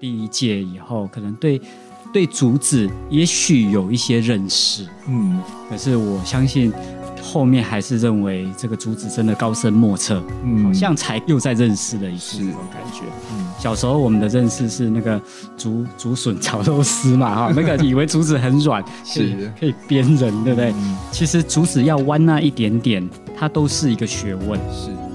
第一届以后，可能对对竹子也许有一些认识，嗯，可是我相信后面还是认为这个竹子真的高深莫测，嗯，好像才又在认识了一次那种感觉。嗯，小时候我们的认识是那个竹竹笋炒肉丝嘛，哈，那个以为竹子很软，是，可以编人，对不对？其实竹子要弯那一点点，它都是一个学问，是。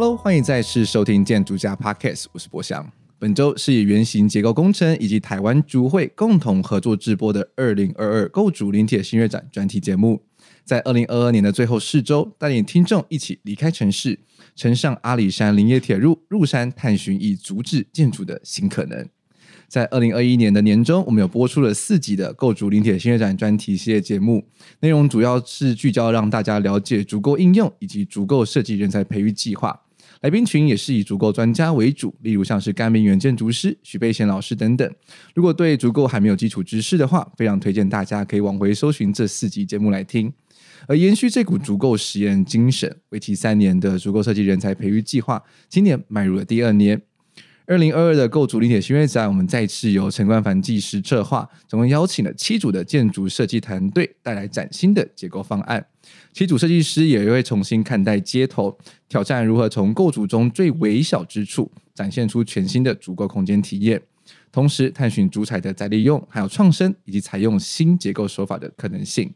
Hello，欢迎再次收听《建筑家 Podcast》，我是博翔。本周是以圆形结构工程以及台湾竹会共同合作直播的二零二二构筑林铁新月展专题节目，在二零二二年的最后四周，带领听众一起离开城市，乘上阿里山林业铁路入山，探寻以竹制建筑的新可能。在二零二一年的年中，我们有播出了四集的构筑林铁新月展专题系列节目，内容主要是聚焦让大家了解足够应用以及足够设计人才培育计划。来宾群也是以足够专家为主，例如像是甘病原建筑师许佩贤老师等等。如果对足够还没有基础知识的话，非常推荐大家可以往回搜寻这四集节目来听。而延续这股足够实验精神，为期三年的足够设计人才培育计划，今年迈入了第二年。二零二二的构筑立体新月展，我们再次由陈冠凡技师策划，总共邀请了七组的建筑设计团队带来崭新的结构方案。七组设计师也会重新看待街头，挑战如何从构筑中最微小之处展现出全新的足够空间体验，同时探寻主材的再利用、还有创生以及采用新结构手法的可能性。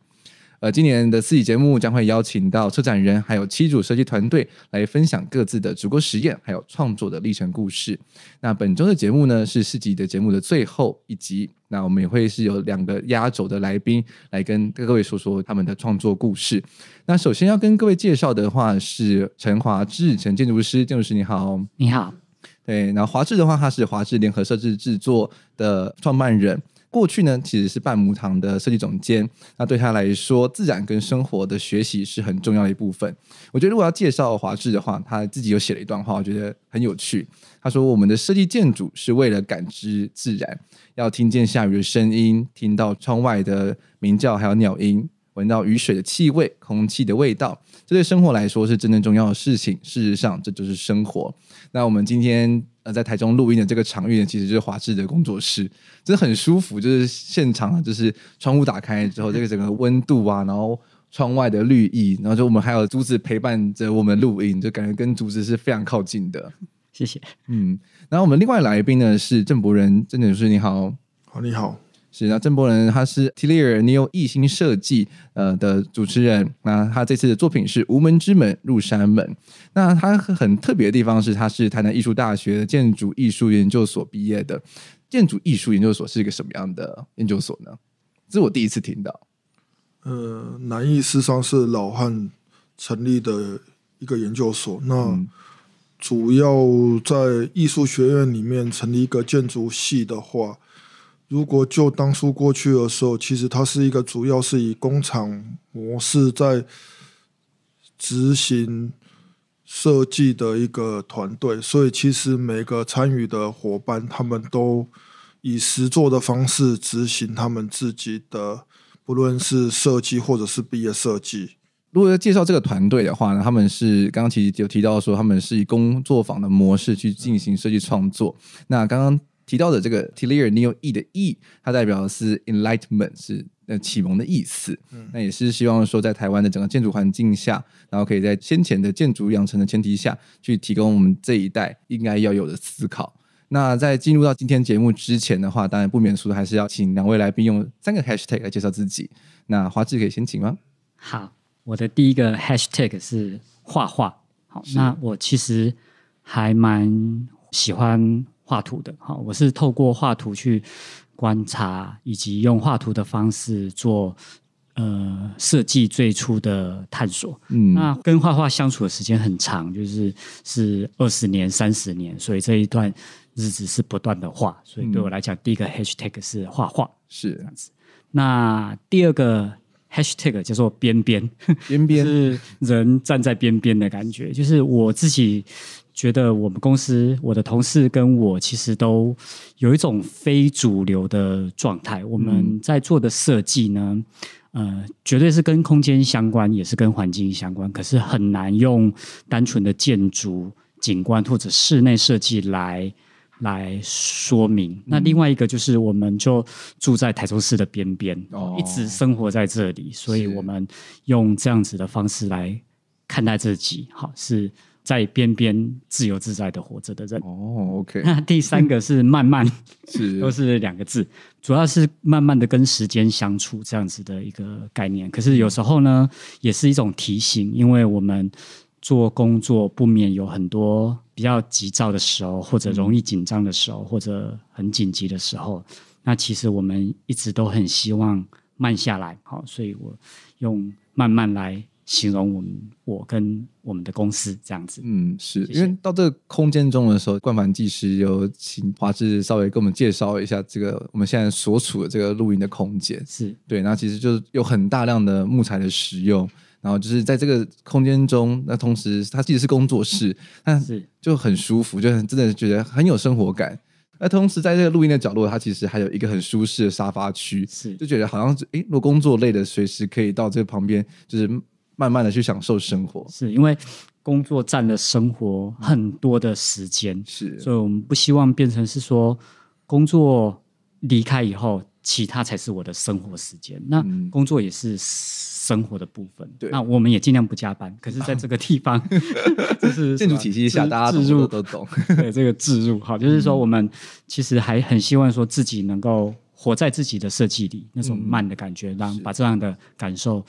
呃，今年的四集节目将会邀请到策展人，还有七组设计团队来分享各自的直播实验，还有创作的历程故事。那本周的节目呢，是四集的节目的最后一集。那我们也会是有两个压轴的来宾来跟各位说说他们的创作故事。那首先要跟各位介绍的话是陈华志，陈建筑师，建筑师你好，你好。对，然后华志的话，他是华志联合设计制作的创办人。过去呢，其实是半亩堂的设计总监。那对他来说，自然跟生活的学习是很重要的一部分。我觉得，如果要介绍华智的话，他自己有写了一段话，我觉得很有趣。他说：“我们的设计建筑是为了感知自然，要听见下雨的声音，听到窗外的鸣叫，还有鸟音，闻到雨水的气味、空气的味道。这对生活来说是真正重要的事情。事实上，这就是生活。”那我们今天。呃，在台中录音的这个场域呢，其实就是华智的工作室，真的很舒服。就是现场啊，就是窗户打开之后，这个整个温度啊，然后窗外的绿意，然后就我们还有竹子陪伴着我们录音，就感觉跟竹子是非常靠近的。谢谢，嗯。然后我们另外来宾呢是郑博仁郑女士你好，好，你好。是，那郑博伦他是 Tilier Neo 艺星设计呃的主持人，那他这次的作品是无门之门入山门。那他很特别的地方是，他是台南艺术大学建筑艺术研究所毕业的。建筑艺术研究所是一个什么样的研究所呢？这是我第一次听到。呃，南艺事实上是老汉成立的一个研究所。那主要在艺术学院里面成立一个建筑系的话。如果就当初过去的时候，其实它是一个主要是以工厂模式在执行设计的一个团队，所以其实每个参与的伙伴他们都以实做的方式执行他们自己的，不论是设计或者是毕业设计。如果要介绍这个团队的话呢，他们是刚刚其实有提到说，他们是以工作坊的模式去进行设计创作。那刚刚。提到的这个 Tilier Neo E 的 E，它代表的是 Enlightenment，是呃启蒙的意思。那也是希望说，在台湾的整个建筑环境下，然后可以在先前的建筑养成的前提下去提供我们这一代应该要有的思考。那在进入到今天节目之前的话，当然不免俗的还是要请两位来宾用三个 Hashtag 来介绍自己。那华智可以先请吗？好，我的第一个 Hashtag 是画画。好，那我其实还蛮喜欢。画图的哈，我是透过画图去观察，以及用画图的方式做呃设计最初的探索。嗯，那跟画画相处的时间很长，就是是二十年、三十年，所以这一段日子是不断的画。所以对我来讲，第一个 hashtag 是画画，是这样子。那第二个 hashtag 叫做边边，边边是人站在边边的感觉，就是我自己。觉得我们公司，我的同事跟我其实都有一种非主流的状态。我们在做的设计呢，呃，绝对是跟空间相关，也是跟环境相关，可是很难用单纯的建筑、景观或者室内设计来来说明。那另外一个就是，我们就住在台中市的边边，一直生活在这里，所以我们用这样子的方式来看待自己，好是。在边边自由自在的活着的人哦，OK。那第三个是慢慢，是都是两个字，主要是慢慢的跟时间相处这样子的一个概念。可是有时候呢，也是一种提醒，因为我们做工作不免有很多比较急躁的时候，或者容易紧张的时候，或者很紧急的时候。那其实我们一直都很希望慢下来，好，所以我用慢慢来。形容我们我跟我们的公司这样子，嗯，是因为到这个空间中的时候，冠凡技师有请华志稍微给我们介绍一下这个我们现在所处的这个录音的空间。是对，那其实就是有很大量的木材的使用，然后就是在这个空间中，那同时它其实是工作室，但 是就很舒服，就很真的觉得很有生活感。那同时在这个录音的角落，它其实还有一个很舒适的沙发区，是就觉得好像诶，如果工作累了，随时可以到这旁边就是。慢慢的去享受生活，是因为工作占了生活很多的时间，是，所以我们不希望变成是说工作离开以后，其他才是我的生活时间。那工作也是生活的部分，对。那我们也尽量不加班，可是在这个地方，这 是 建筑体系下，大家自入都懂。对这个自入，好，就是说我们其实还很希望说自己能够活在自己的设计里，那种慢的感觉，让把这样的感受。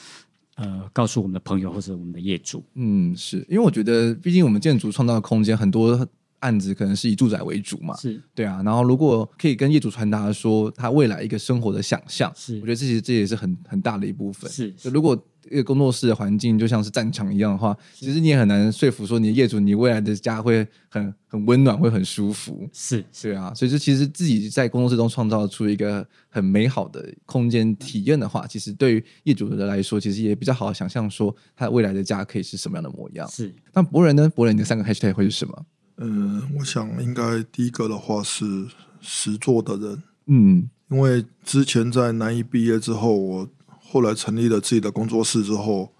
呃，告诉我们的朋友或者我们的业主，嗯，是因为我觉得，毕竟我们建筑创造的空间很多案子可能是以住宅为主嘛，是，对啊。然后如果可以跟业主传达说他未来一个生活的想象，是，我觉得这其实这也是很很大的一部分，是。如果。一个工作室的环境就像是战场一样的话，其实你也很难说服说你的业主，你未来的家会很很温暖，会很舒服。是是啊，所以这其实自己在工作室中创造出一个很美好的空间体验的话，其实对于业主的来说，其实也比较好想象说他未来的家可以是什么样的模样。是那博人呢？博人你的三个 hashtag 会是什么？嗯，我想应该第一个的话是实做的人。嗯，因为之前在南艺毕业之后，我。后来成立了自己的工作室之后，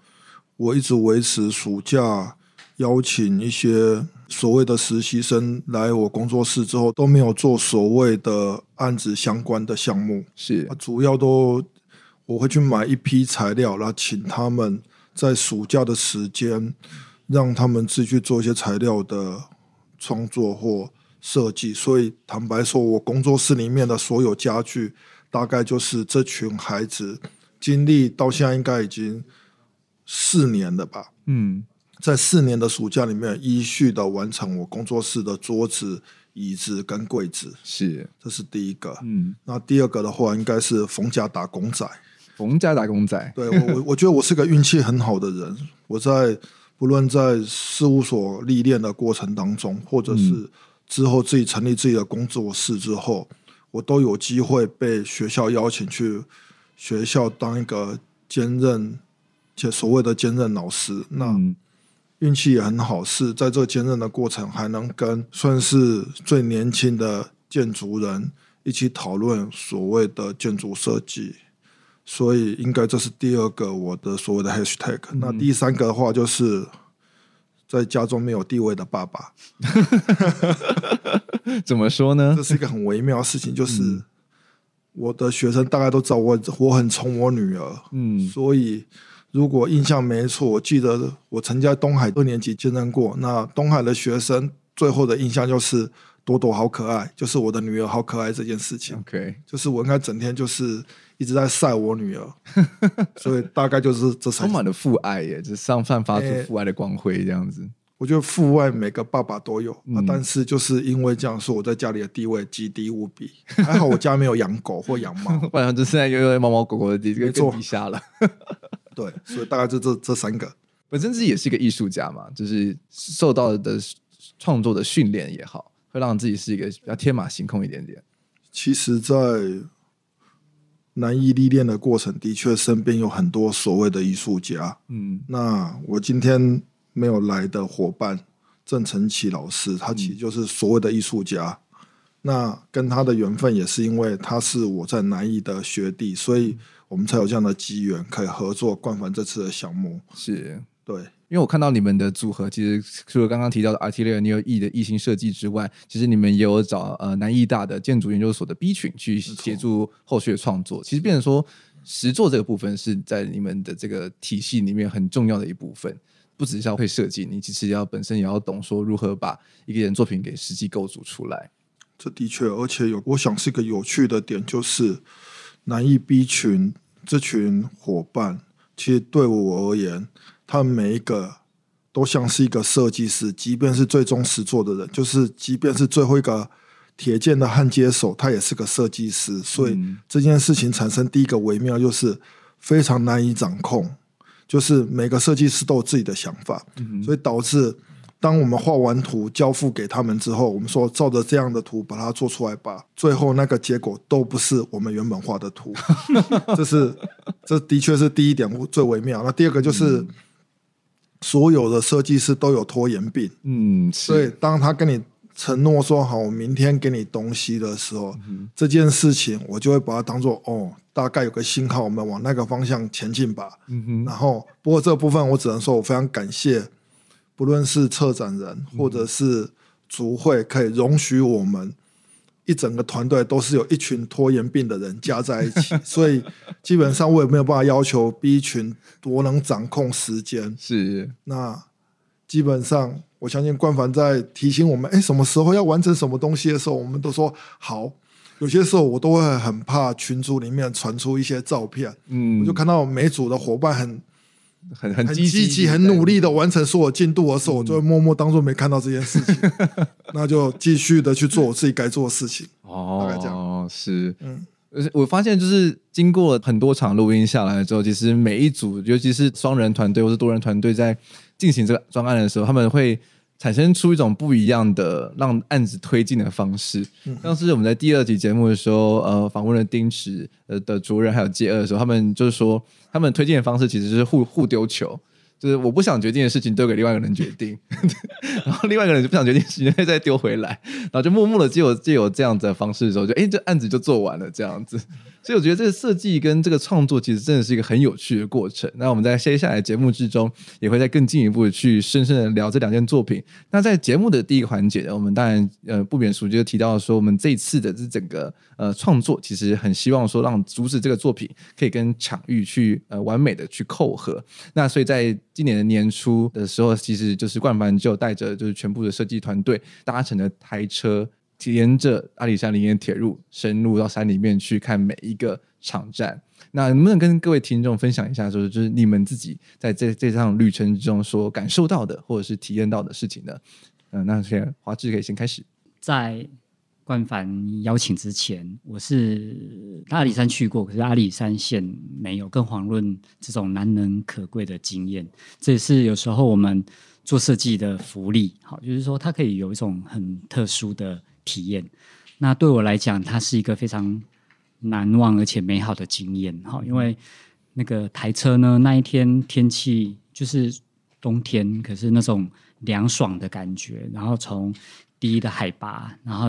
我一直维持暑假邀请一些所谓的实习生来我工作室，之后都没有做所谓的案子相关的项目，是主要都我会去买一批材料，然后请他们在暑假的时间，让他们自己去做一些材料的创作或设计。所以坦白说，我工作室里面的所有家具，大概就是这群孩子。经历到现在应该已经四年了吧？嗯，在四年的暑假里面，依序的完成我工作室的桌子、椅子跟柜子。是，这是第一个。嗯，那第二个的话，应该是逢家打工仔。逢家打工仔，对我，我 我觉得我是个运气很好的人。我在不论在事务所历练的过程当中，或者是之后自己成立自己的工作室之后，我都有机会被学校邀请去。学校当一个兼任，且所谓的兼任老师，那运气也很好，是在这兼任的过程，还能跟算是最年轻的建筑人一起讨论所谓的建筑设计。所以，应该这是第二个我的所谓的 hashtag。那第三个的话，就是在家中没有地位的爸爸，怎么说呢？这是一个很微妙的事情，就是。我的学生大概都知道我，我很宠我女儿，嗯，所以如果印象没错，我记得我曾经在东海二年级见证过，那东海的学生最后的印象就是朵朵好可爱，就是我的女儿好可爱这件事情。OK，就是我应该整天就是一直在晒我女儿，所以大概就是这充满了父爱耶，就上散发出父爱的光辉这样子。我觉得父爱每个爸爸都有啊，但是就是因为这样说，我在家里的地位极低无比。还好我家没有养狗或养猫，不然就现在因为猫猫狗狗的地位更低下了。对，所以大概就这这三个。本身自己也是一个艺术家嘛，就是受到的创作的训练也好，会让自己是一个比较天马行空一点点。其实，在难以历练的过程，的确身边有很多所谓的艺术家。嗯，那我今天。没有来的伙伴，郑成奇老师，他其实就是所谓的艺术家。那跟他的缘分也是因为他是我在南艺的学弟，所以我们才有这样的机缘可以合作冠凡这次的项目。是对，因为我看到你们的组合，其实除了刚刚提到的 Artiller Neo E 的异形设计之外，其实你们也有找呃南艺大的建筑研究所的 B 群去协助后续的创作。其实变成说实作这个部分是在你们的这个体系里面很重要的一部分。不只是要会设计，你其实要本身也要懂说如何把一个人作品给实际构筑出来。这的确，而且有我想是一个有趣的点，就是难易 B 群这群伙伴，其实对我而言，他们每一个都像是一个设计师，即便是最终实做的人，就是即便是最后一个铁剑的焊接手，他也是个设计师。所以这件事情产生第一个微妙，就是非常难以掌控。就是每个设计师都有自己的想法，所以导致当我们画完图交付给他们之后，我们说照着这样的图把它做出来吧，最后那个结果都不是我们原本画的图，这是这的确是第一点最微妙。那第二个就是所有的设计师都有拖延病，嗯，所以当他跟你。承诺说好，我明天给你东西的时候，这件事情我就会把它当做哦，大概有个信号，我们往那个方向前进吧。然后，不过这部分我只能说我非常感谢，不论是策展人或者是组会，可以容许我们一整个团队都是有一群拖延病的人加在一起，所以基本上我也没有办法要求逼群我能掌控时间。是，那基本上。我相信冠凡在提醒我们，哎，什么时候要完成什么东西的时候，我们都说好。有些时候我都会很怕群组里面传出一些照片，嗯，我就看到每组的伙伴很、很、很积极、很努力的完成所有进度的时候，我就会默默当做没看到这件事情，那就继续的去做我自己该做的事情。哦，大概这样哦，是，嗯，而且我发现就是经过很多场录音下来之后，其实每一组，尤其是双人团队或是多人团队在进行这个专案的时候，他们会。产生出一种不一样的让案子推进的方式。当时我们在第二集节目的时候，呃，访问了丁池呃的主任还有继二的时候，他们就是说，他们推进的方式其实是互互丢球，就是我不想决定的事情都给另外一个人决定，然后另外一个人就不想决定事情再丢回来，然后就默默的就有就有这样的方式的时候，就哎，这案子就做完了这样子。所以我觉得这个设计跟这个创作其实真的是一个很有趣的过程。那我们在接下来节目之中，也会再更进一步的去深深的聊这两件作品。那在节目的第一个环节呢，我们当然呃不免俗就提到说，我们这一次的这整个呃创作，其实很希望说让阻止这个作品可以跟抢域去呃完美的去扣合。那所以在今年的年初的时候，其实就是冠凡就带着就是全部的设计团队搭乘了台车。沿着阿里山林间铁路深入到山里面去看每一个场站，那能不能跟各位听众分享一下，就是就是你们自己在这这趟旅程之中所感受到的或者是体验到的事情呢？嗯，那先华智可以先开始。在冠凡邀请之前，我是阿里山去过，可是阿里山县没有，更遑论这种难能可贵的经验。这也是有时候我们做设计的福利，好，就是说它可以有一种很特殊的。体验，那对我来讲，它是一个非常难忘而且美好的经验哈。因为那个台车呢，那一天天气就是冬天，可是那种凉爽的感觉，然后从低的海拔，然后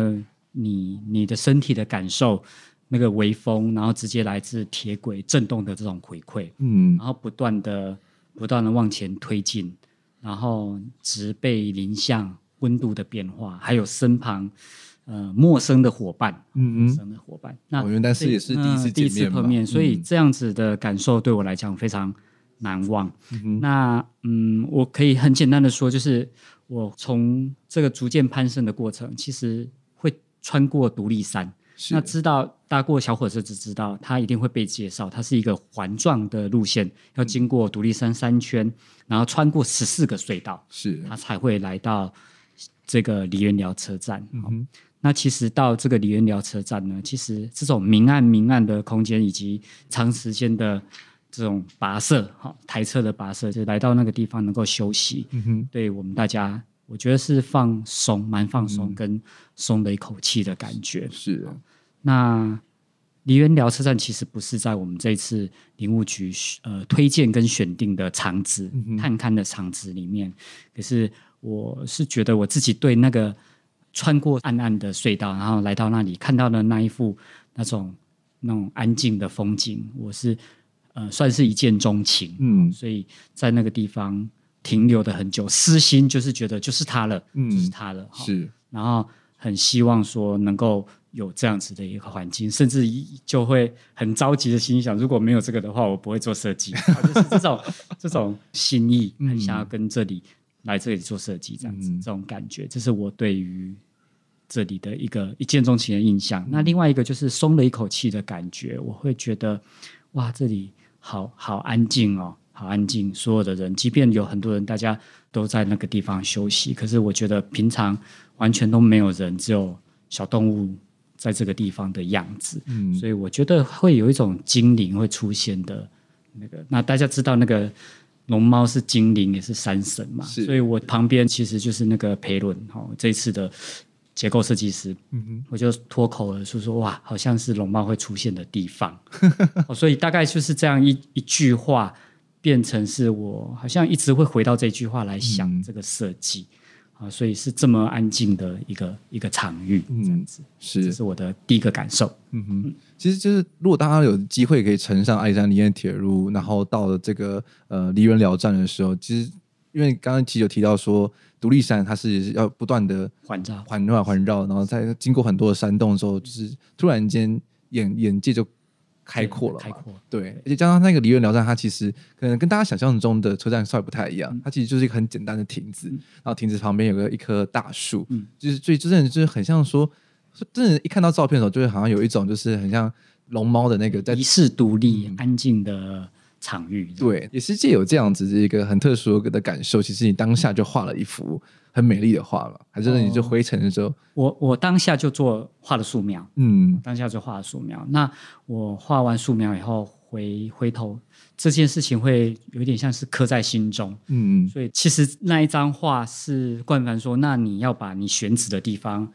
你你的身体的感受，那个微风，然后直接来自铁轨震动的这种回馈，嗯，然后不断的不断的往前推进，然后植被林相。温度的变化，还有身旁呃陌生的伙伴，陌生的伙伴。那我原来是也是第一次第一次碰面，所以这样子的感受对我来讲非常难忘。那嗯，我可以很简单的说，就是我从这个逐渐攀升的过程，其实会穿过独立山。那知道搭过小火车，只知道它一定会被介绍，它是一个环状的路线，要经过独立山三圈，然后穿过十四个隧道，是它才会来到。这个梨园寮车站，那其实到这个梨园寮车站呢，其实这种明暗明暗的空间，以及长时间的这种跋涉，哈，台车的跋涉，就来到那个地方能够休息，嗯对我们大家，我觉得是放松，蛮放松，跟松了一口气的感觉。是，那梨园寮车站其实不是在我们这次林务局呃推荐跟选定的场址探勘的场址里面，可是。我是觉得我自己对那个穿过暗暗的隧道，然后来到那里看到的那一副那种那种安静的风景，我是呃算是一见钟情，嗯，所以在那个地方停留的很久，私心就是觉得就是他了，嗯，就是他了，是，然后很希望说能够有这样子的一个环境，甚至就会很着急的心想，如果没有这个的话，我不会做设计，就是这种 这种心意，很想要跟这里。来这里做设计，这样子，这种感觉，这是我对于这里的一个一见钟情的印象。那另外一个就是松了一口气的感觉，我会觉得哇，这里好好安静哦，好安静。所有的人，即便有很多人，大家都在那个地方休息，可是我觉得平常完全都没有人，只有小动物在这个地方的样子。嗯，所以我觉得会有一种精灵会出现的那个。那大家知道那个。龙猫是精灵，也是山神嘛，所以我旁边其实就是那个培伦，哈，这一次的结构设计师，嗯哼，我就脱口而出说哇，好像是龙猫会出现的地方，哦，所以大概就是这样一一句话，变成是我好像一直会回到这句话来想这个设计，啊，所以是这么安静的一个一个场域，这样子是，这是我的第一个感受，嗯哼。其实就是，如果大家有机会可以乘上爱山离岸铁路，然后到了这个呃梨园寮站的时候，其实因为刚刚实有提到说，独立山它是要不断的环绕环绕、环绕，然后在经过很多的山洞之后，就是突然间眼眼界就开阔了阔对，而且加上那个梨园寮站，它其实可能跟大家想象中的车站微不太一样，它其实就是一个很简单的亭子，然后亭子旁边有个一棵大树，就是最真正就是很像说。真的，一看到照片的时候，就是好像有一种，就是很像龙猫的那个，在遗世独立、安静的场域。对，也是借有这样子的一个很特殊的感受。其实你当下就画了一幅很美丽的画了，还是你就灰尘的时候，我我当下就做画了素描，嗯，当下就画了素描。那我画完素描以后，回回头这件事情会有点像是刻在心中，嗯。所以其实那一张画是冠凡说，那你要把你选址的地方。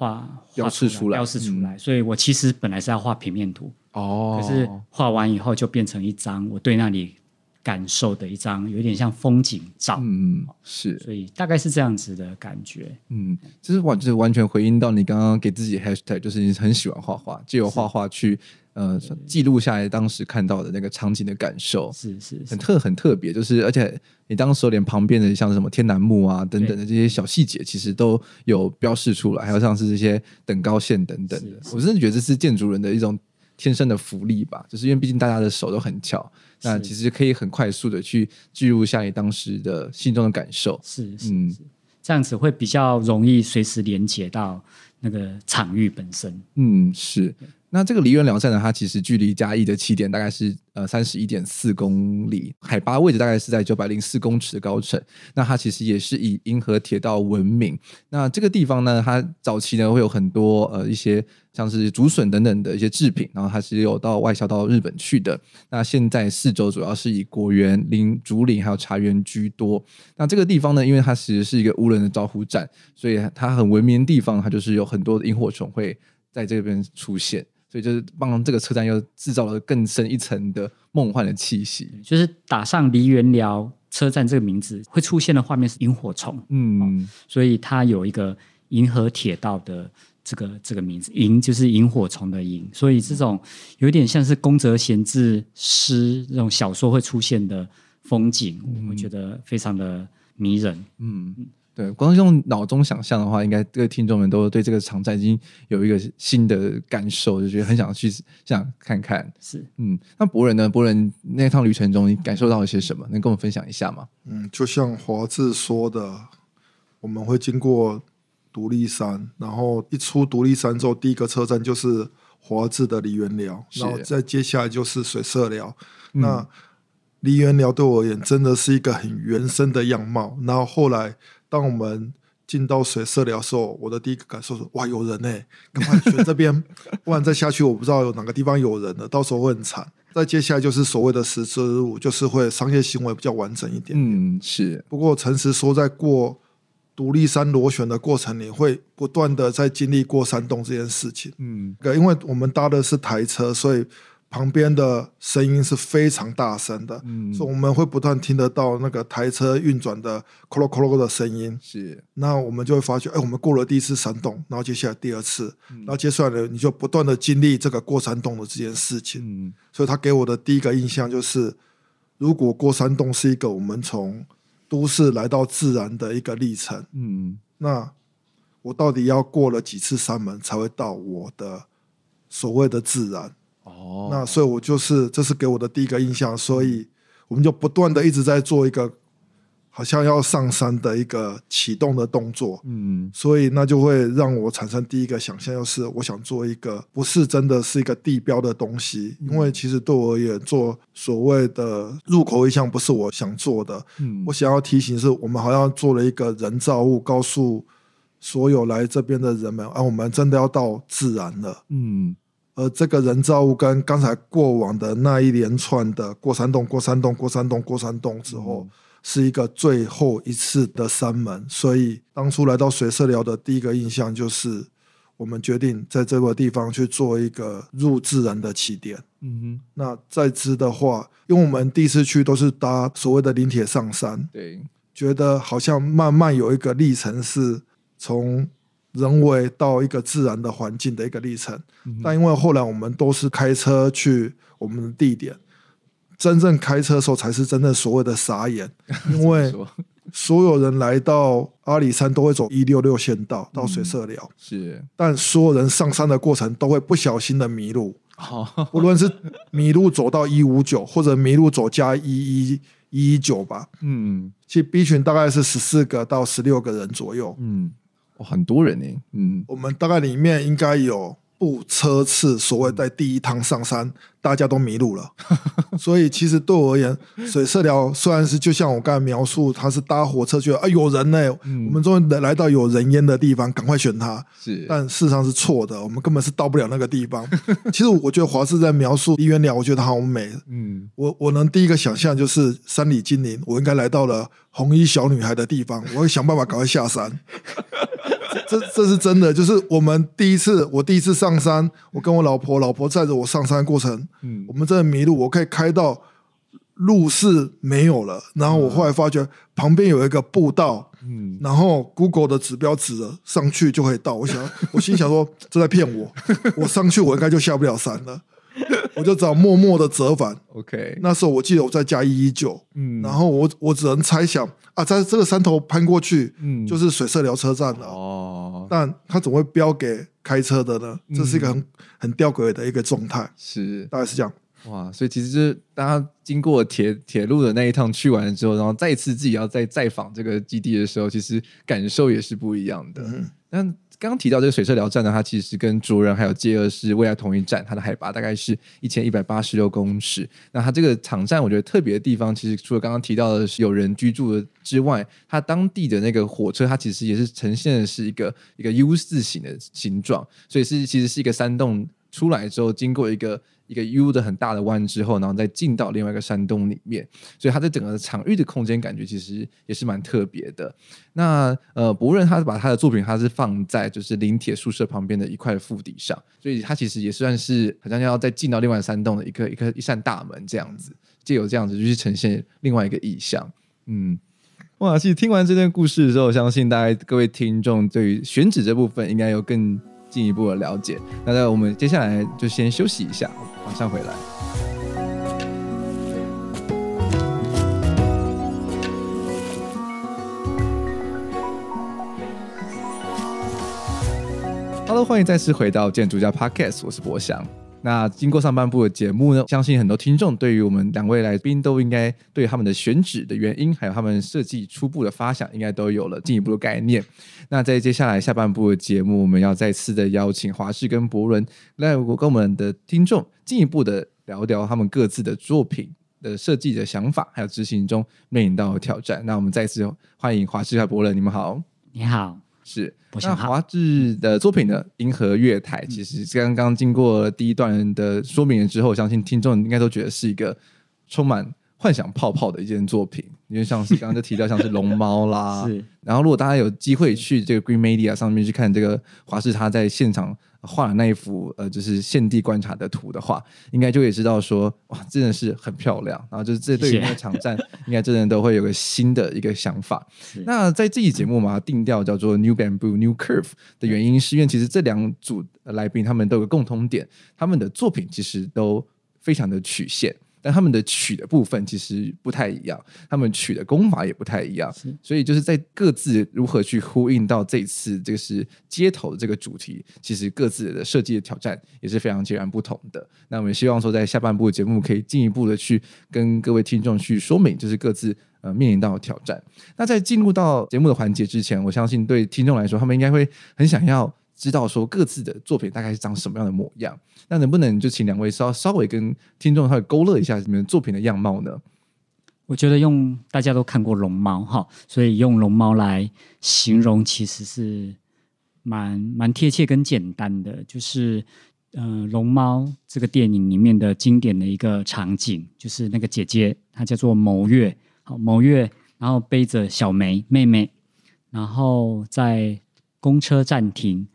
画标示出来，标示出来，所以我其实本来是要画平面图，可是画完以后就变成一张我对那里。感受的一张有点像风景照，嗯，是，所以大概是这样子的感觉，嗯，就是完就是完全回应到你刚刚给自己 hashtag，就是你很喜欢画画，借由画画去呃记录下来当时看到的那个场景的感受，是是，很特很特别，就是而且你当时连旁边的像什么天楠木啊等等的这些小细节，其实都有标示出来，还有像是这些等高线等等的，我真的觉得这是建筑人的一种。天生的福利吧，就是因为毕竟大家的手都很巧，那其实可以很快速的去记录下你当时的心中的感受。是，嗯，这样子会比较容易随时连接到那个场域本身。嗯，是。那这个梨园良善呢，它其实距离嘉义的起点大概是呃三十一点四公里，海拔位置大概是在九百零四公尺的高程。那它其实也是以银河铁道闻名。那这个地方呢，它早期呢会有很多呃一些。像是竹笋等等的一些制品，然后它是有到外销到日本去的。那现在四周主要是以果园、林、竹林还有茶园居多。那这个地方呢，因为它其实是一个无人的招呼站，所以它很文明的地方，它就是有很多的萤火虫会在这边出现，所以就是帮这个车站又制造了更深一层的梦幻的气息。就是打上梨园寮车站这个名字会出现的画面是萤火虫，嗯，所以它有一个银河铁道的。这个这个名字“萤”就是萤火虫的“萤”，所以这种有点像是宫泽贤治诗这种小说会出现的风景，我觉得非常的迷人。嗯，对，光用脑中想象的话，应该各位听众们都对这个场站已经有一个新的感受，就觉得很想去，想看看。是，嗯，那博人呢？博人那趟旅程中，你感受到了些什么？能跟我们分享一下吗？嗯，就像华智说的，我们会经过。独立山，然后一出独立山之后，第一个车站就是华智的梨园寮，然后再接下来就是水色寮。那梨园寮对我而言真的是一个很原生的样貌。然后后来当我们进到水色寮时候，我的第一个感受是：哇，有人呢！赶快去这边，不然再下去我不知道有哪个地方有人了，到时候会很惨。再接下来就是所谓的十字路，就是会商业行为比较完整一点。嗯，是。不过诚实说，在过。独立山螺旋的过程，你会不断的在经历过山洞这件事情。嗯，对，因为我们搭的是台车，所以旁边的声音是非常大声的。嗯，所以我们会不断听得到那个台车运转的“咯咯咯咯”的声音。是，那我们就会发觉，哎，我们过了第一次山洞，然后接下来第二次，然后接下来你就不断的经历这个过山洞的这件事情。嗯，所以他给我的第一个印象就是，如果过山洞是一个我们从都市来到自然的一个历程，嗯，那我到底要过了几次山门才会到我的所谓的自然？哦，那所以我就是，这是给我的第一个印象，所以我们就不断的一直在做一个。好像要上山的一个启动的动作，嗯，所以那就会让我产生第一个想象，就是我想做一个不是真的是一个地标的东西，因为其实对我而言，做所谓的入口意向不是我想做的，嗯，我想要提醒是，我们好像做了一个人造物，告诉所有来这边的人们，啊，我们真的要到自然了，嗯，而这个人造物跟刚才过往的那一连串的过山洞、过山洞、过山洞、过山洞之后。是一个最后一次的山门，所以当初来到水色寮的第一个印象就是，我们决定在这个地方去做一个入自然的起点。嗯哼，那在之的话，因为我们第一次去都是搭所谓的临铁上山，对，觉得好像慢慢有一个历程是从人为到一个自然的环境的一个历程。但因为后来我们都是开车去我们的地点。真正开车的时候才是真正所谓的傻眼，因为所有人来到阿里山都会走一六六线道到水色寮，是。但所有人上山的过程都会不小心的迷路，无论是迷路走到一五九或者迷路走加一一一九吧。嗯，其实 B 群大概是十四个到十六个人左右。嗯，哦，很多人呢。嗯，我们大概里面应该有。不车次，所谓在第一趟上山，大家都迷路了。所以其实对我而言，水色鸟虽然是就像我刚才描述，它是搭火车去啊，有人呢，我们终于来到有人烟的地方，赶快选它。是，但事实上是错的，我们根本是到不了那个地方。其实我觉得华氏在描述梨园鸟，我觉得好美。嗯，我我能第一个想象就是山里精灵，我应该来到了红衣小女孩的地方，我要想办法赶快下山。这这是真的，就是我们第一次，我第一次上山，我跟我老婆，老婆载着我上山过程，嗯，我们真的迷路，我可以开到路是没有了，然后我后来发觉旁边有一个步道，嗯，然后 Google 的指标指了上去就可以到，我想，我心想说，这在骗我，我上去我应该就下不了山了。我就只好默默的折返。OK，那时候我记得我在加一一九，嗯，然后我我只能猜想啊，在这个山头攀过去，嗯，就是水色寮车站了。哦，但他怎么会标给开车的呢？这是一个很很吊诡的一个状态。是，大概是这样。哇，所以其实大家经过铁铁路的那一趟去完了之后，然后再一次自己要再再访这个基地的时候，其实感受也是不一样的。嗯，但。刚刚提到这个水车寮站呢，它其实跟卓人还有接二市未来同一站，它的海拔大概是一千一百八十六公尺。那它这个场站，我觉得特别的地方，其实除了刚刚提到的是有人居住的之外，它当地的那个火车，它其实也是呈现的是一个一个 U 字形的形状，所以是其实是一个山洞出来之后，经过一个。一个 U 的很大的弯之后，然后再进到另外一个山洞里面，所以它在整个场域的空间感觉其实也是蛮特别的。那呃，博润他是把他的作品，他是放在就是临铁宿舍旁边的一块腹地上，所以他其实也算是好像要再进到另外山洞的一个一个一扇大门这样子，借由这样子就是呈现另外一个意象。嗯，哇，其实听完这段故事之后，相信大家各位听众对于选址这部分应该有更进一步的了解。那在我们接下来就先休息一下。马上回来。Hello，欢迎再次回到《建筑家》Podcast，我是博翔。那经过上半部的节目呢，相信很多听众对于我们两位来宾都应该对他们的选址的原因，还有他们设计初步的发想，应该都有了进一步的概念。那在接下来下半部的节目，我们要再次的邀请华氏跟博伦来跟我们的听众进一步的聊聊他们各自的作品的设计的想法，还有执行中面临到的挑战。那我们再次欢迎华氏和博伦，你们好，你好。是，那华智的作品呢？《银河月台》其实刚刚经过第一段的说明了之后，相信听众应该都觉得是一个充满幻想泡泡的一件作品，因为像是刚刚就提到像是龙猫啦，然后如果大家有机会去这个 Green Media 上面去看这个华智他在现场。画了那一幅呃，就是现地观察的图的话，应该就也知道说，哇，真的是很漂亮。然后就是这对第一场站，应该真的都会有个新的一个想法。那在这期节目嘛，定调叫做 New Bamboo New Curve 的原因，是因为其实这两组来宾他们都有个共同点，他们的作品其实都非常的曲线。但他们的曲的部分其实不太一样，他们曲的功法也不太一样，所以就是在各自如何去呼应到这次这个是街头这个主题，其实各自的设计的挑战也是非常截然不同的。那我们希望说，在下半部的节目可以进一步的去跟各位听众去说明，就是各自呃面临到的挑战。那在进入到节目的环节之前，我相信对听众来说，他们应该会很想要。知道说各自的作品大概是长什么样的模样，那能不能就请两位稍稍微跟听众稍微勾勒一下你们作品的样貌呢？我觉得用大家都看过《龙猫》哈，所以用《龙猫》来形容其实是蛮蛮贴切跟简单的。就是嗯，《龙猫》这个电影里面的经典的一个场景，就是那个姐姐她叫做某月好某月，然后背着小梅妹妹，然后在公车站停。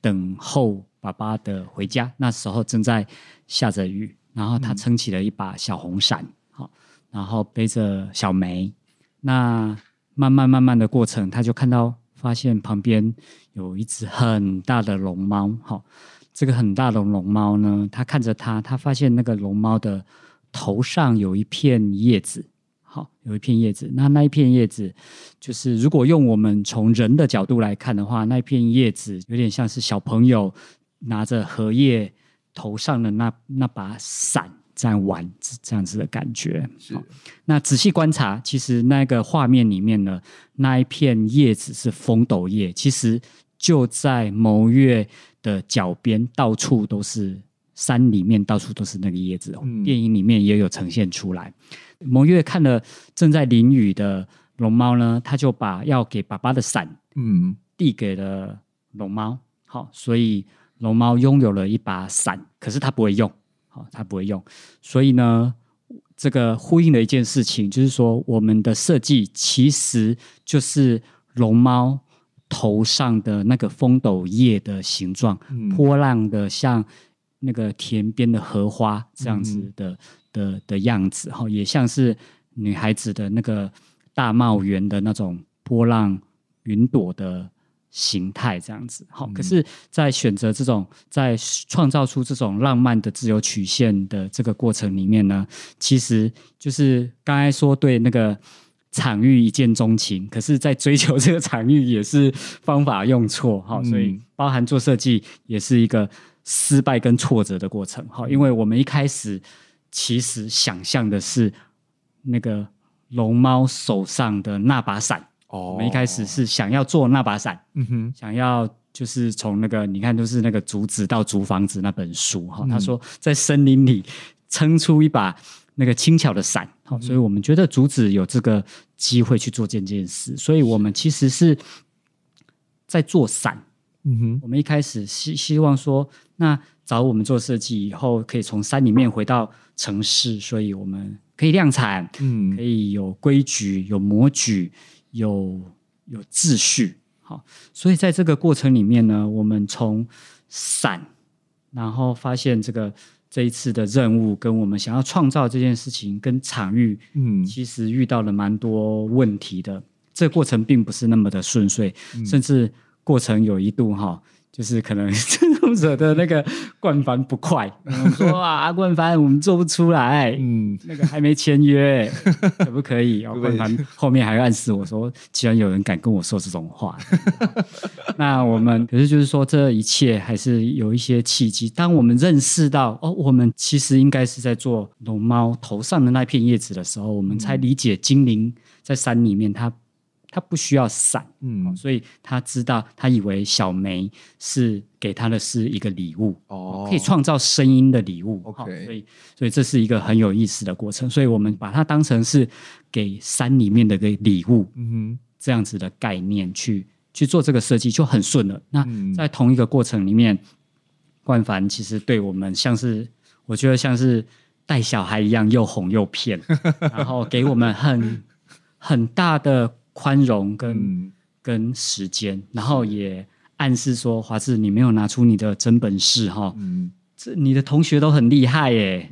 等候爸爸的回家，那时候正在下着雨，然后他撑起了一把小红伞，好，然后背着小梅，那慢慢慢慢的过程，他就看到发现旁边有一只很大的龙猫，好，这个很大的龙猫呢，他看着他，他发现那个龙猫的头上有一片叶子。好，有一片叶子。那那一片叶子，就是如果用我们从人的角度来看的话，那一片叶子有点像是小朋友拿着荷叶头上的那那把伞在玩这样子的感觉。是。那仔细观察，其实那个画面里面呢，那一片叶子是风斗叶。其实就在谋月的脚边，到处都是山里面到处都是那个叶子。电影里面也有呈现出来。蒙月看了正在淋雨的龙猫呢，他就把要给爸爸的伞，嗯，递给了龙猫。好，所以龙猫拥有了一把伞，可是它不会用。好，它不会用。所以呢，这个呼应了一件事情就是说，我们的设计其实就是龙猫头上的那个风斗叶的形状，波浪的，像那个田边的荷花这样子的。的的样子哈，也像是女孩子的那个大帽檐的那种波浪云朵的形态这样子哈。可是，在选择这种在创造出这种浪漫的自由曲线的这个过程里面呢，其实就是刚才说对那个场域一见钟情，可是，在追求这个场域也是方法用错哈，所以包含做设计也是一个失败跟挫折的过程哈。因为我们一开始。其实想象的是那个龙猫手上的那把伞哦，我们一开始是想要做那把伞，嗯哼，想要就是从那个你看，就是那个竹子到竹房子那本书哈，他说在森林里撑出一把那个轻巧的伞，好，所以我们觉得竹子有这个机会去做这件件事，所以我们其实是在做伞。嗯哼，我们一开始希希望说，那找我们做设计以后，可以从山里面回到城市，所以我们可以量产，嗯，可以有规矩、有模具、有有秩序。好，所以在这个过程里面呢，我们从散，然后发现这个这一次的任务跟我们想要创造这件事情跟场域，嗯，其实遇到了蛮多问题的。这过程并不是那么的顺遂，甚至。过程有一度哈，就是可能 惹的那个冠帆不快，说 啊，阿冠帆，我们做不出来，嗯，那个还没签约，可不可以？啊，冠帆后面还暗示我说，既然有人敢跟我说这种话，那我们可是就是说，这一切还是有一些契机。当我们认识到哦，我们其实应该是在做龙猫头上的那片叶子的时候，我们才理解精灵在山里面它。他不需要伞，嗯，所以他知道，他以为小梅是给他的是一个礼物，哦，可以创造声音的礼物，好，所以，所以这是一个很有意思的过程，所以我们把它当成是给山里面的一个礼物，嗯，这样子的概念去去做这个设计就很顺了。那在同一个过程里面，冠凡其实对我们像是，我觉得像是带小孩一样，又哄又骗，然后给我们很很大的。宽容跟跟时间，然后也暗示说华智你没有拿出你的真本事哈，这你的同学都很厉害耶，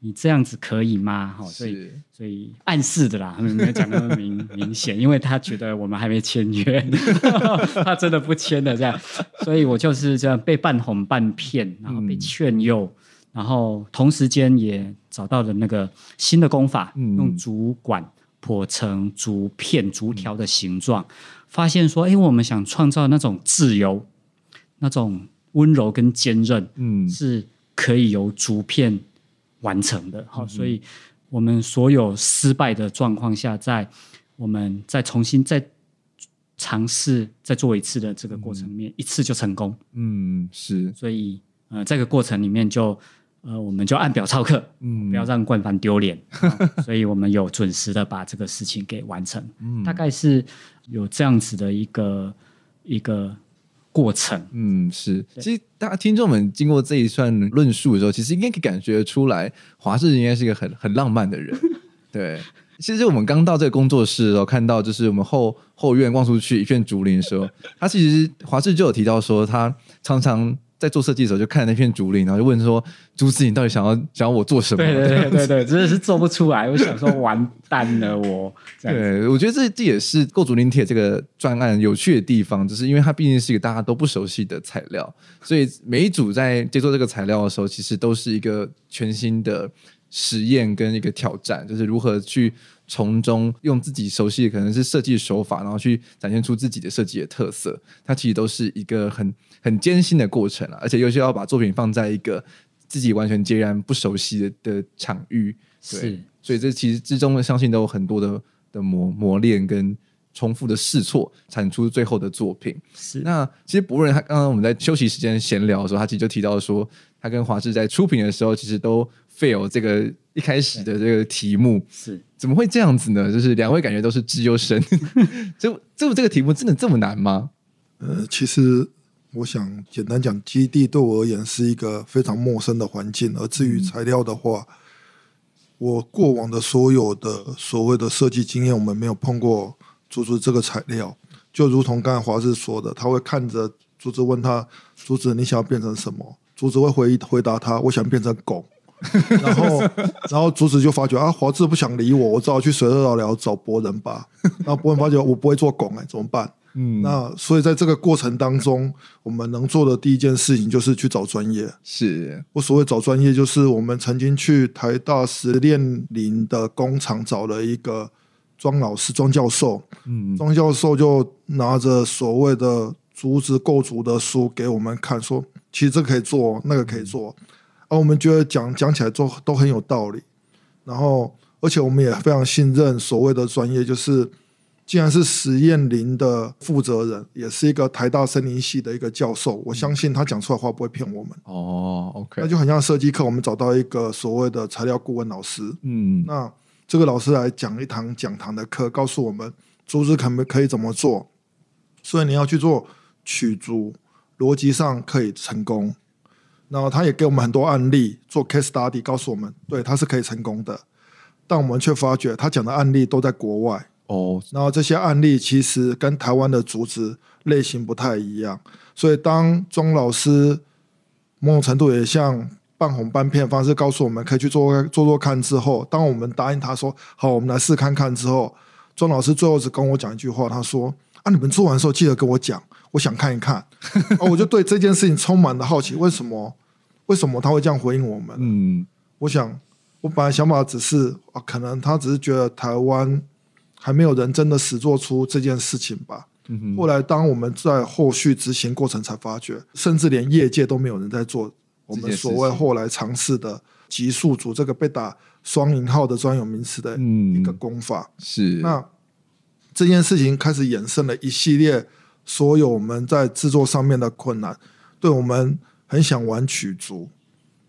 你这样子可以吗？哈，所以所以暗示的啦，没有讲那么明明显，因为他觉得我们还没签约，他真的不签的这样，所以我就是这样被半哄半骗，然后被劝诱，然后同时间也找到了那个新的功法，用主管。剖成竹片、竹条的形状，发现说：“哎，我们想创造那种自由、那种温柔跟坚韧，嗯，是可以由竹片完成的。”好，所以我们所有失败的状况下，在我们再重新再尝试再做一次的这个过程面，一次就成功。嗯，是。所以，呃，这个过程里面就。呃，我们就按表操课，不要让冠凡丢脸，所以我们有准时的把这个事情给完成。嗯，大概是有这样子的一个一个过程。嗯，是。其实大家听众们经过这一串论述的时候，其实应该可以感觉出来，华氏应该是一个很很浪漫的人。对，其实我们刚到这个工作室的时候，看到就是我们后后院望出去一片竹林的时候，他其实华氏就有提到说，他常常。在做设计的时候，就看那片竹林，然后就问说：“竹子，你到底想要想要我做什么？”对对对对对，真的是做不出来。我想说，完蛋了我。对，我觉得这这也是构竹林铁这个专案有趣的地方，就是因为它毕竟是一个大家都不熟悉的材料，所以每一组在接做这个材料的时候，其实都是一个全新的实验跟一个挑战，就是如何去从中用自己熟悉的可能是设计手法，然后去展现出自己的设计的特色。它其实都是一个很。很艰辛的过程了，而且尤其要把作品放在一个自己完全截然不熟悉的的场域，是，所以这其实之中相信都有很多的的磨磨练跟重复的试错，产出最后的作品。是，那其实博人他刚刚我们在休息时间闲聊的时候，他其实就提到说，他跟华智在出品的时候，其实都 fail 这个一开始的这个题目，是，怎么会这样子呢？就是两位感觉都是智优生，就 就这个题目真的这么难吗？呃，其实。我想简单讲，基地对我而言是一个非常陌生的环境。而至于材料的话，我过往的所有的所谓的设计经验，我们没有碰过竹子这个材料。就如同刚才华智说的，他会看着竹子问他：“竹子，你想要变成什么？”竹子会回回答他：“我想变成狗。”然后，然后竹子就发觉啊，华智不想理我，我只好去水道了找博人吧。然后博人发觉我不会做拱哎，怎么办？嗯，那所以在这个过程当中，我们能做的第一件事情就是去找专业。是，我所谓找专业，就是我们曾经去台大石炼林的工厂找了一个庄老师、庄教授。嗯，庄教授就拿着所谓的竹子构筑的书给我们看，说其实这可以做，那个可以做，而我们觉得讲讲起来做都很有道理。然后，而且我们也非常信任所谓的专业，就是。既然是实验林的负责人，也是一个台大森林系的一个教授，我相信他讲出来话不会骗我们。哦，OK，那就很像设计课，我们找到一个所谓的材料顾问老师。嗯，那这个老师来讲一堂讲堂的课，告诉我们竹子可不可以怎么做？所以你要去做曲竹，逻辑上可以成功。然后他也给我们很多案例做 case study，告诉我们对他是可以成功的，但我们却发觉他讲的案例都在国外。哦，然后这些案例其实跟台湾的组织类型不太一样，所以钟老师某种程度也像半红半片方式告诉我们，可以去做做做看之后。当我们答应他说好，我们来试看看之后，庄老师最后只跟我讲一句话，他说：“啊，你们做完之候记得跟我讲，我想看一看。”我就对这件事情充满了好奇，为什么为什么他会这样回应我们？嗯，我想我本来想法只是，可能他只是觉得台湾。还没有人真的始做出这件事情吧？后来，当我们在后续执行过程才发觉，甚至连业界都没有人在做。我们所谓后来尝试的极速组，这个被打双引号的专有名词的一个功法是那这件事情开始衍生了一系列所有我们在制作上面的困难，对我们很想玩曲足。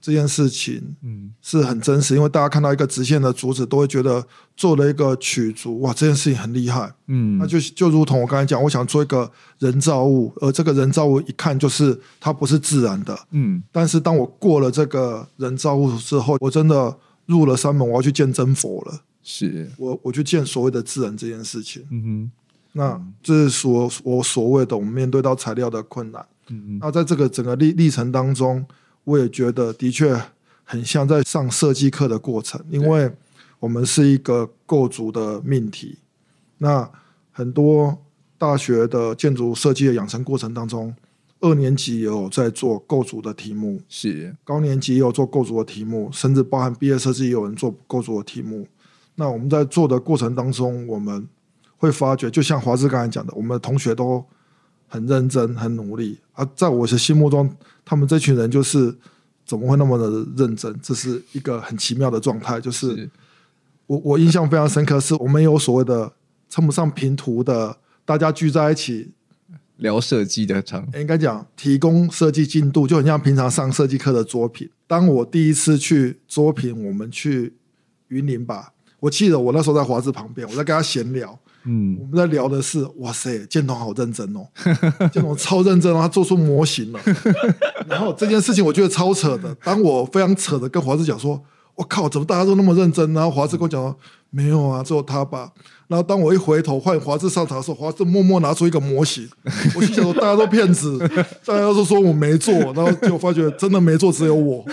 这件事情，嗯，是很真实，因为大家看到一个直线的竹子，都会觉得做了一个曲竹，哇，这件事情很厉害，嗯，那就就如同我刚才讲，我想做一个人造物，而这个人造物一看就是它不是自然的，嗯，但是当我过了这个人造物之后，我真的入了山门，我要去见真佛了，是我我去见所谓的自然这件事情，嗯哼，那这是所我所谓的我们面对到材料的困难，嗯嗯，那在这个整个历历程当中。我也觉得的确很像在上设计课的过程，因为我们是一个构筑的命题。那很多大学的建筑设计的养成过程当中，二年级也有在做构筑的题目，是高年级也有做构筑的题目，甚至包含毕业设计，也有人做构筑的题目。那我们在做的过程当中，我们会发觉，就像华志刚才讲的，我们的同学都很认真、很努力，啊，在我的心目中。他们这群人就是怎么会那么的认真？这是一个很奇妙的状态。就是我我印象非常深刻，是我们有所谓的称不上平图的，大家聚在一起聊设计的场。应该讲提供设计进度，就很像平常上设计课的作品。当我第一次去作品，我们去云林吧。我记得我那时候在华智旁边，我在跟他闲聊。嗯，我们在聊的是，哇塞，建童好认真哦，建童超认真，他做出模型了，然后这件事情我觉得超扯的。当我非常扯的跟华志讲说，我靠，怎么大家都那么认真？然后华志跟我讲说，没有啊，只有他吧。然后当我一回头换华志上场的时候，华志默默拿出一个模型，我心想说，大家都骗子，大家都说我没做，然后就果发觉真的没做，只有我。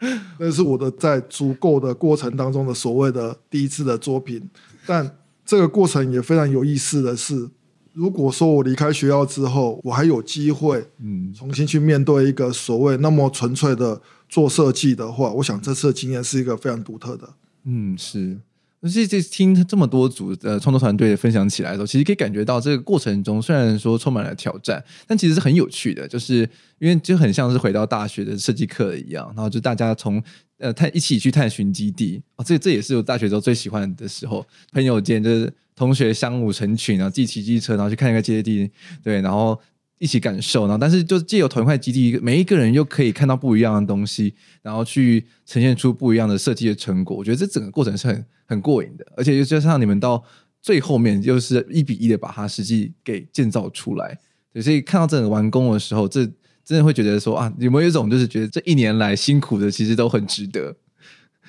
那是我的在足够的过程当中的所谓的第一次的作品，但这个过程也非常有意思的是，如果说我离开学校之后，我还有机会，嗯，重新去面对一个所谓那么纯粹的做设计的话，我想这次经验是一个非常独特的。嗯，是。这这听这么多组的创作团队分享起来的时候，其实可以感觉到这个过程中虽然说充满了挑战，但其实是很有趣的。就是因为就很像是回到大学的设计课一样，然后就大家从呃探一起去探寻基地哦，这这也是我大学时候最喜欢的时候，朋友间就是同学相伍成群，然后己骑机车，然后去看一个基地，对，然后。一起感受，然后但是就是借由同一块基地，每一个人又可以看到不一样的东西，然后去呈现出不一样的设计的成果。我觉得这整个过程是很很过瘾的，而且又就像你们到最后面，就是一比一的把它实际给建造出来，所以看到真个完工的时候，这真的会觉得说啊，有没有一种就是觉得这一年来辛苦的其实都很值得，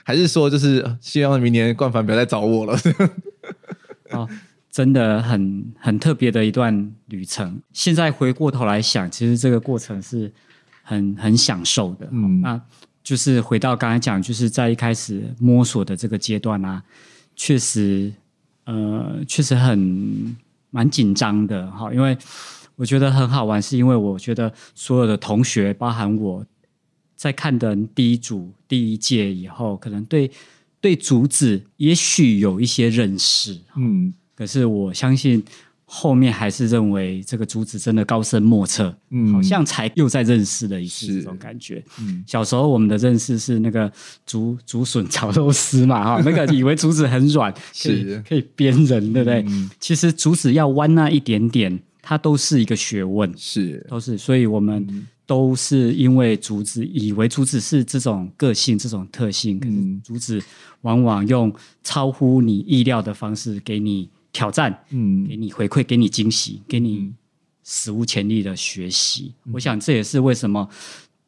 还是说就是希望明年冠凡不要再找我了？啊。真的很很特别的一段旅程。现在回过头来想，其实这个过程是很很享受的。嗯，那就是回到刚才讲，就是在一开始摸索的这个阶段啊，确实，呃，确实很蛮紧张的哈。因为我觉得很好玩，是因为我觉得所有的同学，包含我在看的第一组第一届以后，可能对对竹子也许有一些认识。嗯。可是我相信后面还是认为这个竹子真的高深莫测，嗯，好像才又在认识了一次这种感觉。嗯，小时候我们的认识是那个竹竹笋炒肉丝嘛，哈，那个以为竹子很软，是可以编人，对不对？其实竹子要弯那一点点，它都是一个学问，是都是。所以我们都是因为竹子以为竹子是这种个性、这种特性，可是竹子往往用超乎你意料的方式给你。挑战，嗯，给你回馈，给你惊喜，给你史无前例的学习。我想这也是为什么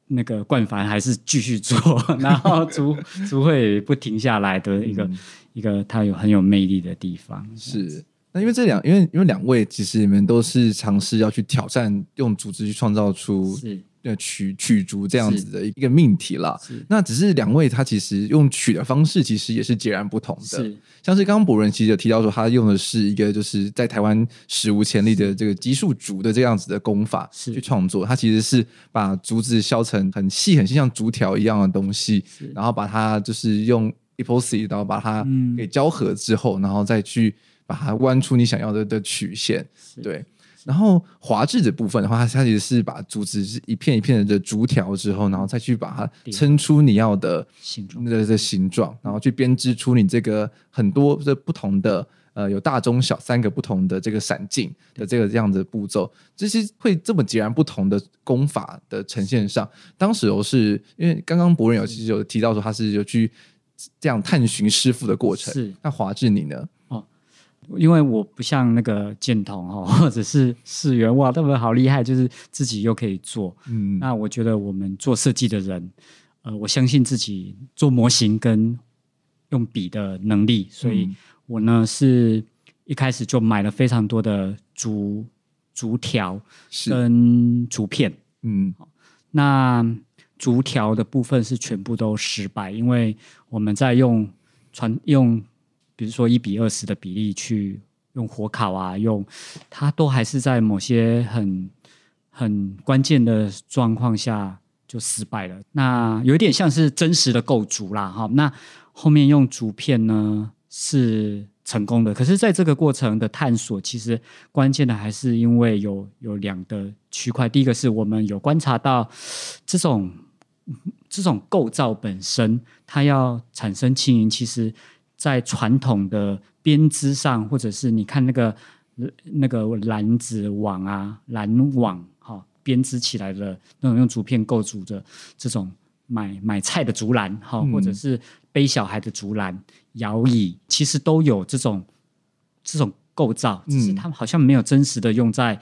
那个冠凡还是继续做，然后足足会不停下来的一个一个他有很有魅力的地方。是那因为这两，因为因为两位其实你们都是尝试要去挑战，用组织去创造出是。呃曲曲竹这样子的一个命题了，那只是两位他其实用曲的方式其实也是截然不同的。像是刚刚博仁其实有提到说，他用的是一个就是在台湾史无前例的这个极数竹的这样子的功法去创作，他其实是把竹子削成很细很细像竹条一样的东西，然后把它就是用 epoxy，然后把它给胶合之后，然后再去把它弯出你想要的的曲线，对。然后华制的部分的话，它其实是把竹子是一片一片的竹条之后，然后再去把它撑出你要的形状的的形状，然后去编织出你这个很多的不同的呃有大中小三个不同的这个散镜的这个这样的步骤，这些会这么截然不同的功法的呈现上，当时我是因为刚刚博仁有其实有提到说他是有去这样探寻师傅的过程，是那华智你呢？因为我不像那个建筒，哈，或者是世元哇，他们好厉害，就是自己又可以做。嗯，那我觉得我们做设计的人，呃，我相信自己做模型跟用笔的能力，所以我呢是一开始就买了非常多的竹竹条跟竹片。嗯，那竹条的部分是全部都失败，因为我们在用传用。比如说一比二十的比例去用火烤啊，用它都还是在某些很很关键的状况下就失败了。那有点像是真实的构筑啦，哈。那后面用竹片呢是成功的。可是，在这个过程的探索，其实关键的还是因为有有两个区块。第一个是我们有观察到这种这种构造本身，它要产生轻盈，其实。在传统的编织上，或者是你看那个那个篮子网啊，篮网哈，编织起来的那种用竹片构筑的这种买买菜的竹篮哈，或者是背小孩的竹篮摇椅，其实都有这种这种构造，只是他们好像没有真实的用在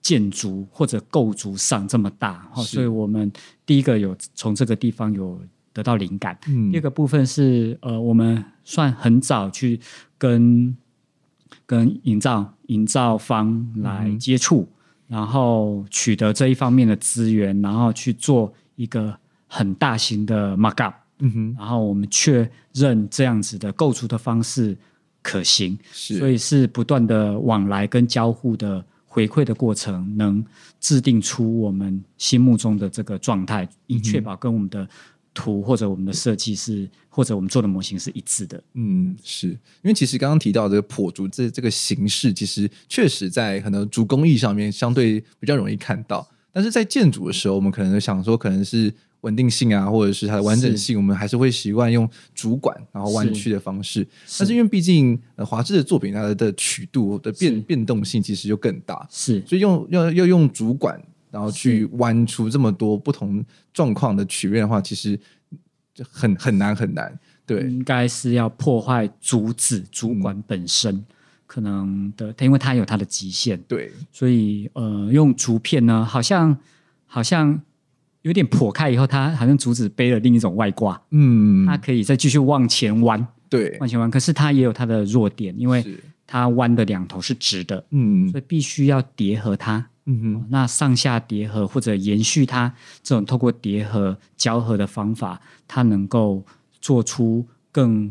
建筑或者构筑上这么大哈。所以我们第一个有从这个地方有。得到灵感。第二个部分是，呃，我们算很早去跟跟营造营造方来接触，然后取得这一方面的资源，然后去做一个很大型的 mark up。嗯哼。然后我们确认这样子的构筑的方式可行，所以是不断的往来跟交互的回馈的过程，能制定出我们心目中的这个状态，以确保跟我们的。图或者我们的设计是，或者我们做的模型是一致的。嗯，是因为其实刚刚提到这个破竹这这个形式，其实确实在很多竹工艺上面相对比较容易看到。但是在建筑的时候，我们可能想说，可能是稳定性啊，或者是它的完整性，我们还是会习惯用竹管然后弯曲的方式。但是因为毕竟呃、华智的作品，它的曲度的变变动性其实就更大，是，所以用要要用竹管。然后去弯出这么多不同状况的曲面的话，其实很很难很难。对，应该是要破坏竹子主管本身可能的，因为它有它的极限。对，所以呃，用竹片呢，好像好像有点破开以后，它好像竹子背了另一种外挂。嗯，它可以再继续往前弯。对，往前弯，可是它也有它的弱点，因为它弯的两头是直的。嗯，所以必须要叠合它。嗯哼，那上下叠合或者延续它这种透过叠合交合的方法，它能够做出更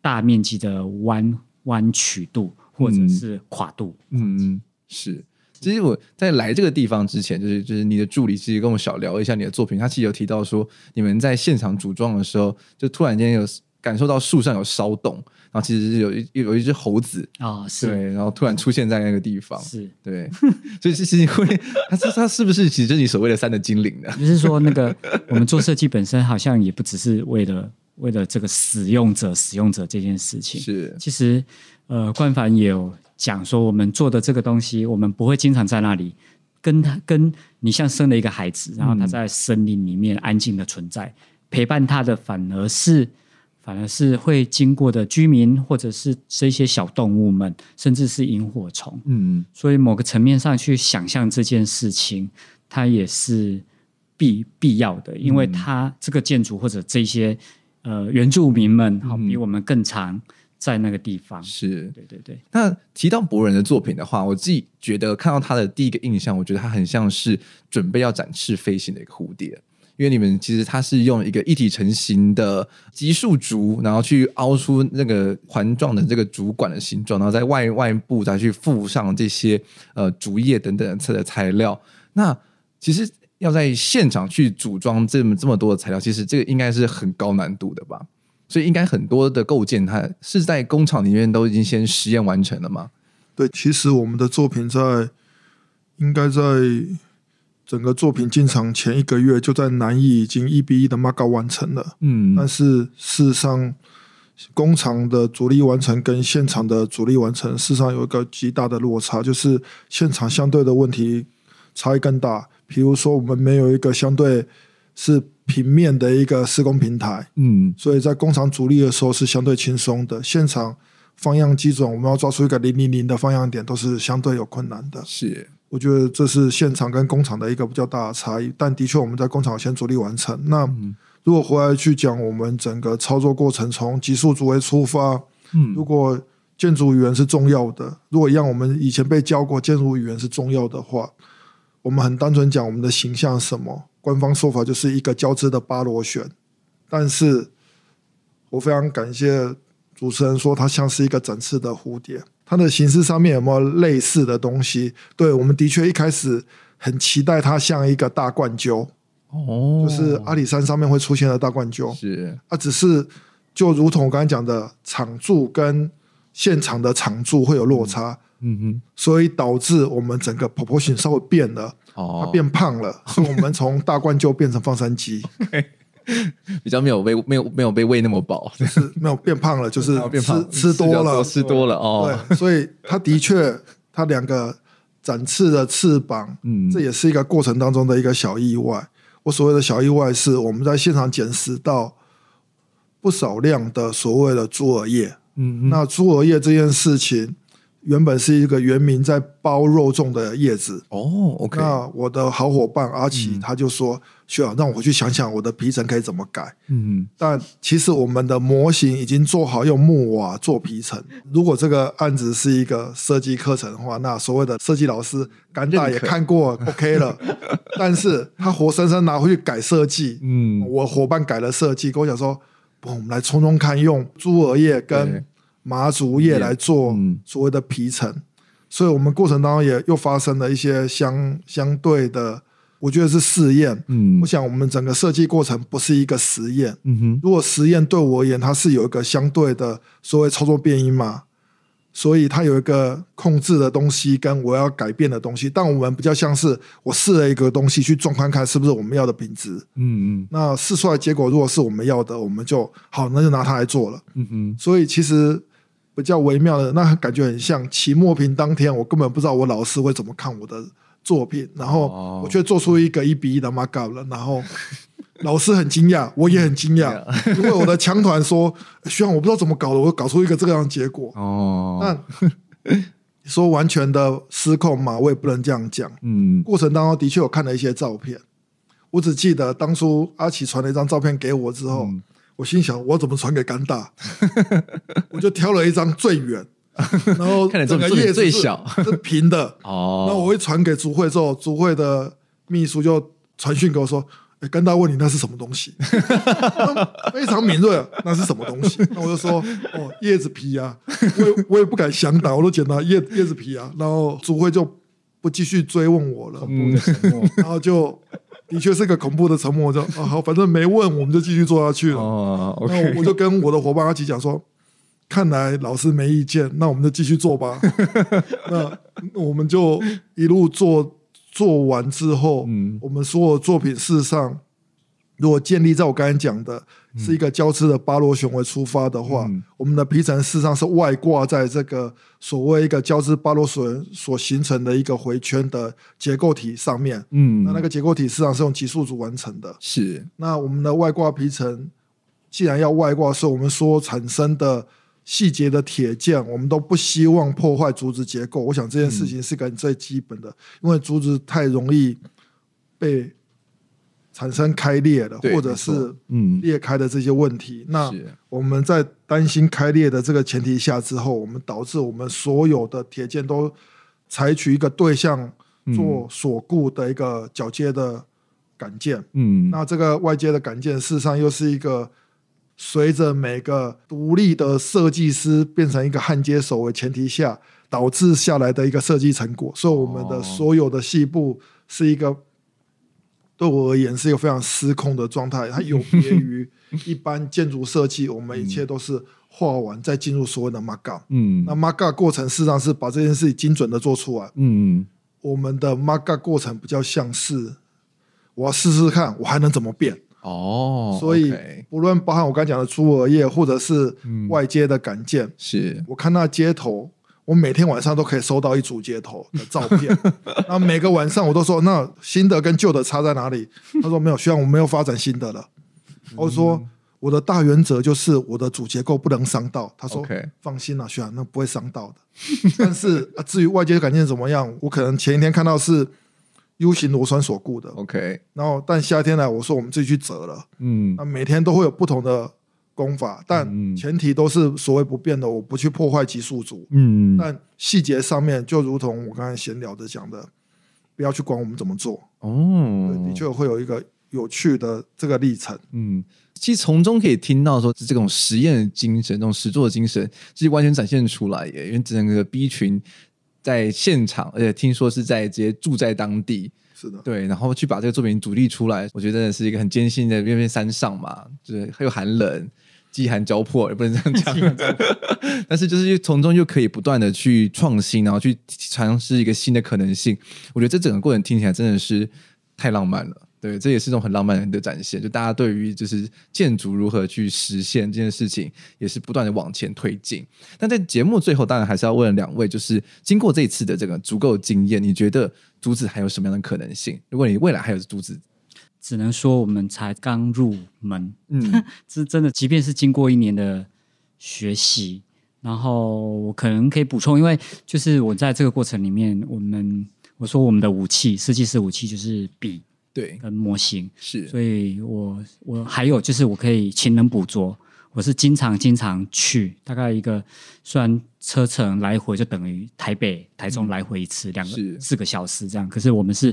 大面积的弯弯曲度或者是跨度。嗯，是。其实我在来这个地方之前，就是就是你的助理其实跟我小聊一下你的作品，他其实有提到说，你们在现场组装的时候，就突然间有。感受到树上有骚动，然后其实有一有一只猴子啊，是，对，然后突然出现在那个地方，是对，所以是是情会，它它是不是其实你所谓的山的精灵呢？不 是说那个我们做设计本身好像也不只是为了为了这个使用者使用者这件事情，是其实呃，冠凡也有讲说，我们做的这个东西，我们不会经常在那里跟他跟你像生了一个孩子，然后他在森林里面安静的存在，陪伴他的反而是。反而是会经过的居民，或者是这些小动物们，甚至是萤火虫。嗯所以某个层面上去想象这件事情，它也是必必要的，因为它这个建筑或者这些呃原住民们，好比我们更长在那个地方。是对对对。那提到博人的作品的话，我自己觉得看到他的第一个印象，我觉得他很像是准备要展翅飞行的一个蝴蝶。因为你们其实它是用一个一体成型的集数竹，然后去凹出那个环状的这个主管的形状，然后在外外部再去附上这些呃竹叶等等的材材料。那其实要在现场去组装这么这么多的材料，其实这个应该是很高难度的吧？所以应该很多的构建它是在工厂里面都已经先实验完成了吗？对，其实我们的作品在应该在。整个作品进场前一个月，就在南艺已经一比一的 mark 完成了。嗯，但是事实上，工厂的主力完成跟现场的主力完成，事实上有一个极大的落差，就是现场相对的问题差异更大。比如说，我们没有一个相对是平面的一个施工平台，嗯，所以在工厂主力的时候是相对轻松的。现场放样基准，我们要抓出一个零零零的放样点，都是相对有困难的。是。我觉得这是现场跟工厂的一个比较大的差异，但的确我们在工厂先着力完成。那如果回来去讲我们整个操作过程，从极速主为出发，如果建筑语言是重要的，如果一样我们以前被教过建筑语言是重要的话，我们很单纯讲我们的形象什么，官方说法就是一个交织的八螺旋。但是我非常感谢主持人说它像是一个展翅的蝴蝶。它的形式上面有没有类似的东西？对我们的确一开始很期待它像一个大冠鸠，哦，就是阿里山上面会出现的大冠鸠。是，啊，只是就如同我刚才讲的，场柱跟现场的场柱会有落差，嗯哼，所以导致我们整个 proportion 稍微变了，哦，变胖了，是我们从大冠鸠变成放山鸡。比较没有被没有没有被喂那么饱，没有变胖了，就是 吃吃多了，吃多了哦。对，所以他的确，他两个展翅的翅膀，嗯，这也是一个过程当中的一个小意外。我所谓的小意外是我们在现场捡拾到不少量的所谓的猪耳叶，嗯，那猪耳叶这件事情原本是一个原名在包肉粽的叶子哦。OK，那我的好伙伴阿奇他就说。需要让我回去想想我的皮层可以怎么改。嗯，但其实我们的模型已经做好用木瓦做皮层。如果这个案子是一个设计课程的话，那所谓的设计老师敢打也看过 OK 了。但是他活生生拿回去改设计。嗯，我伙伴改了设计，跟我讲说：我们来从中看用猪耳叶跟麻竹叶来做所谓的皮层。所以我们过程当中也又发生了一些相相对的。我觉得是试验，嗯，我想我们整个设计过程不是一个实验，嗯哼，如果实验对我而言，它是有一个相对的所谓操作变音嘛，所以它有一个控制的东西跟我要改变的东西，但我们比较像是我试了一个东西去撞看看是不是我们要的品质，嗯嗯，那试出来结果如果是我们要的，我们就好，那就拿它来做了，嗯哼，所以其实比较微妙的，那感觉很像期末评当天，我根本不知道我老师会怎么看我的。作品，然后我却做出一个一比一的马搞了，然后 老师很惊讶，我也很惊讶。因为我的强团说，希望我不知道怎么搞的，我搞出一个这样的结果。哦，那 说完全的失控嘛，我也不能这样讲。嗯，过程当中的确有看了一些照片，我只记得当初阿奇传了一张照片给我之后，我心想我怎么传给甘大，我就挑了一张最远。然后整个叶子是最小，是平的。哦，那我会传给组会之后，组会的秘书就传讯给我说：“哎，干大问你那是什么东西？非常敏锐，那是什么东西？”那我就说：“哦，叶子皮啊。”我也我也不敢想打，我都捡到叶叶子皮啊。然后组会就不继续追问我了，嗯、然后就的确是个恐怖的沉默，就啊好，反正没问，我们就继续做下去了。那我就跟我的伙伴阿吉讲说。看来老师没意见，那我们就继续做吧。那我们就一路做做完之后，嗯，我们所有作品事实上，如果建立在我刚才讲的，是一个交织的巴罗熊为出发的话，我们的皮层事实上是外挂在这个所谓一个交织巴罗熊所形成的一个回圈的结构体上面。嗯，那那个结构体事实上是用极速组完成的。是，那我们的外挂皮层，既然要外挂，是我们所产生的。细节的铁件，我们都不希望破坏竹子结构。我想这件事情是个最基本的，因为竹子太容易被产生开裂的，或者是嗯裂开的这些问题。那我们在担心开裂的这个前提下之后，我们导致我们所有的铁件都采取一个对向做锁固的一个铰接的杆件。嗯，那这个外接的杆件事实上又是一个。随着每个独立的设计师变成一个焊接手的前提下，导致下来的一个设计成果，所以我们的所有的细部是一个对我而言是一个非常失控的状态，它有别于一般建筑设计，我们一切都是画完再进入所谓的 mark。嗯，那 mark 过程事实上是把这件事情精准的做出来。嗯我们的 mark 过程比较像是我要试试看，我还能怎么变。哦，所以不论包含我刚才讲的出额叶，或者是外接的杆件，是我看那接头，我每天晚上都可以收到一组接头的照片。那每个晚上我都说，那新的跟旧的差在哪里？他说没有，需然，我没有发展新的了。我说我的大原则就是我的主结构不能伤到。他说放心了，徐然，那不会伤到的。但是至于外接感件怎么样，我可能前一天看到是。U 型螺栓锁固的，OK。然后，但夏天来，我说我们自己去折了。嗯，那每天都会有不同的功法，但前提都是所谓不变的，我不去破坏其数组。嗯，但细节上面，就如同我刚才闲聊的讲的，不要去管我们怎么做。哦，的确会有一个有趣的这个历程。嗯，其实从中可以听到说，这种实验的精神，这种实作的精神，其实完全展现出来耶。因为整个 B 群。在现场，而且听说是在直接住在当地，是的，对，然后去把这个作品主力出来，我觉得真的是一个很艰辛的，因为山上嘛，就是还有寒冷、饥寒交迫，也不能这样讲。但是就是从中又可以不断的去创新，然后去尝试一个新的可能性。我觉得这整个过程听起来真的是太浪漫了。对，这也是一种很浪漫的展现。就大家对于就是建筑如何去实现这件事情，也是不断的往前推进。但在节目最后，当然还是要问两位，就是经过这一次的这个足够经验，你觉得竹子还有什么样的可能性？如果你未来还有竹子，只能说我们才刚入门。嗯，这真的，即便是经过一年的学习，然后我可能可以补充，因为就是我在这个过程里面，我们我说我们的武器，设计师武器就是笔。对，跟模型是，所以我我还有就是我可以勤能捕捉，我是经常经常去，大概一个虽然车程来回就等于台北台中来回一次，两个四个小时这样。可是我们是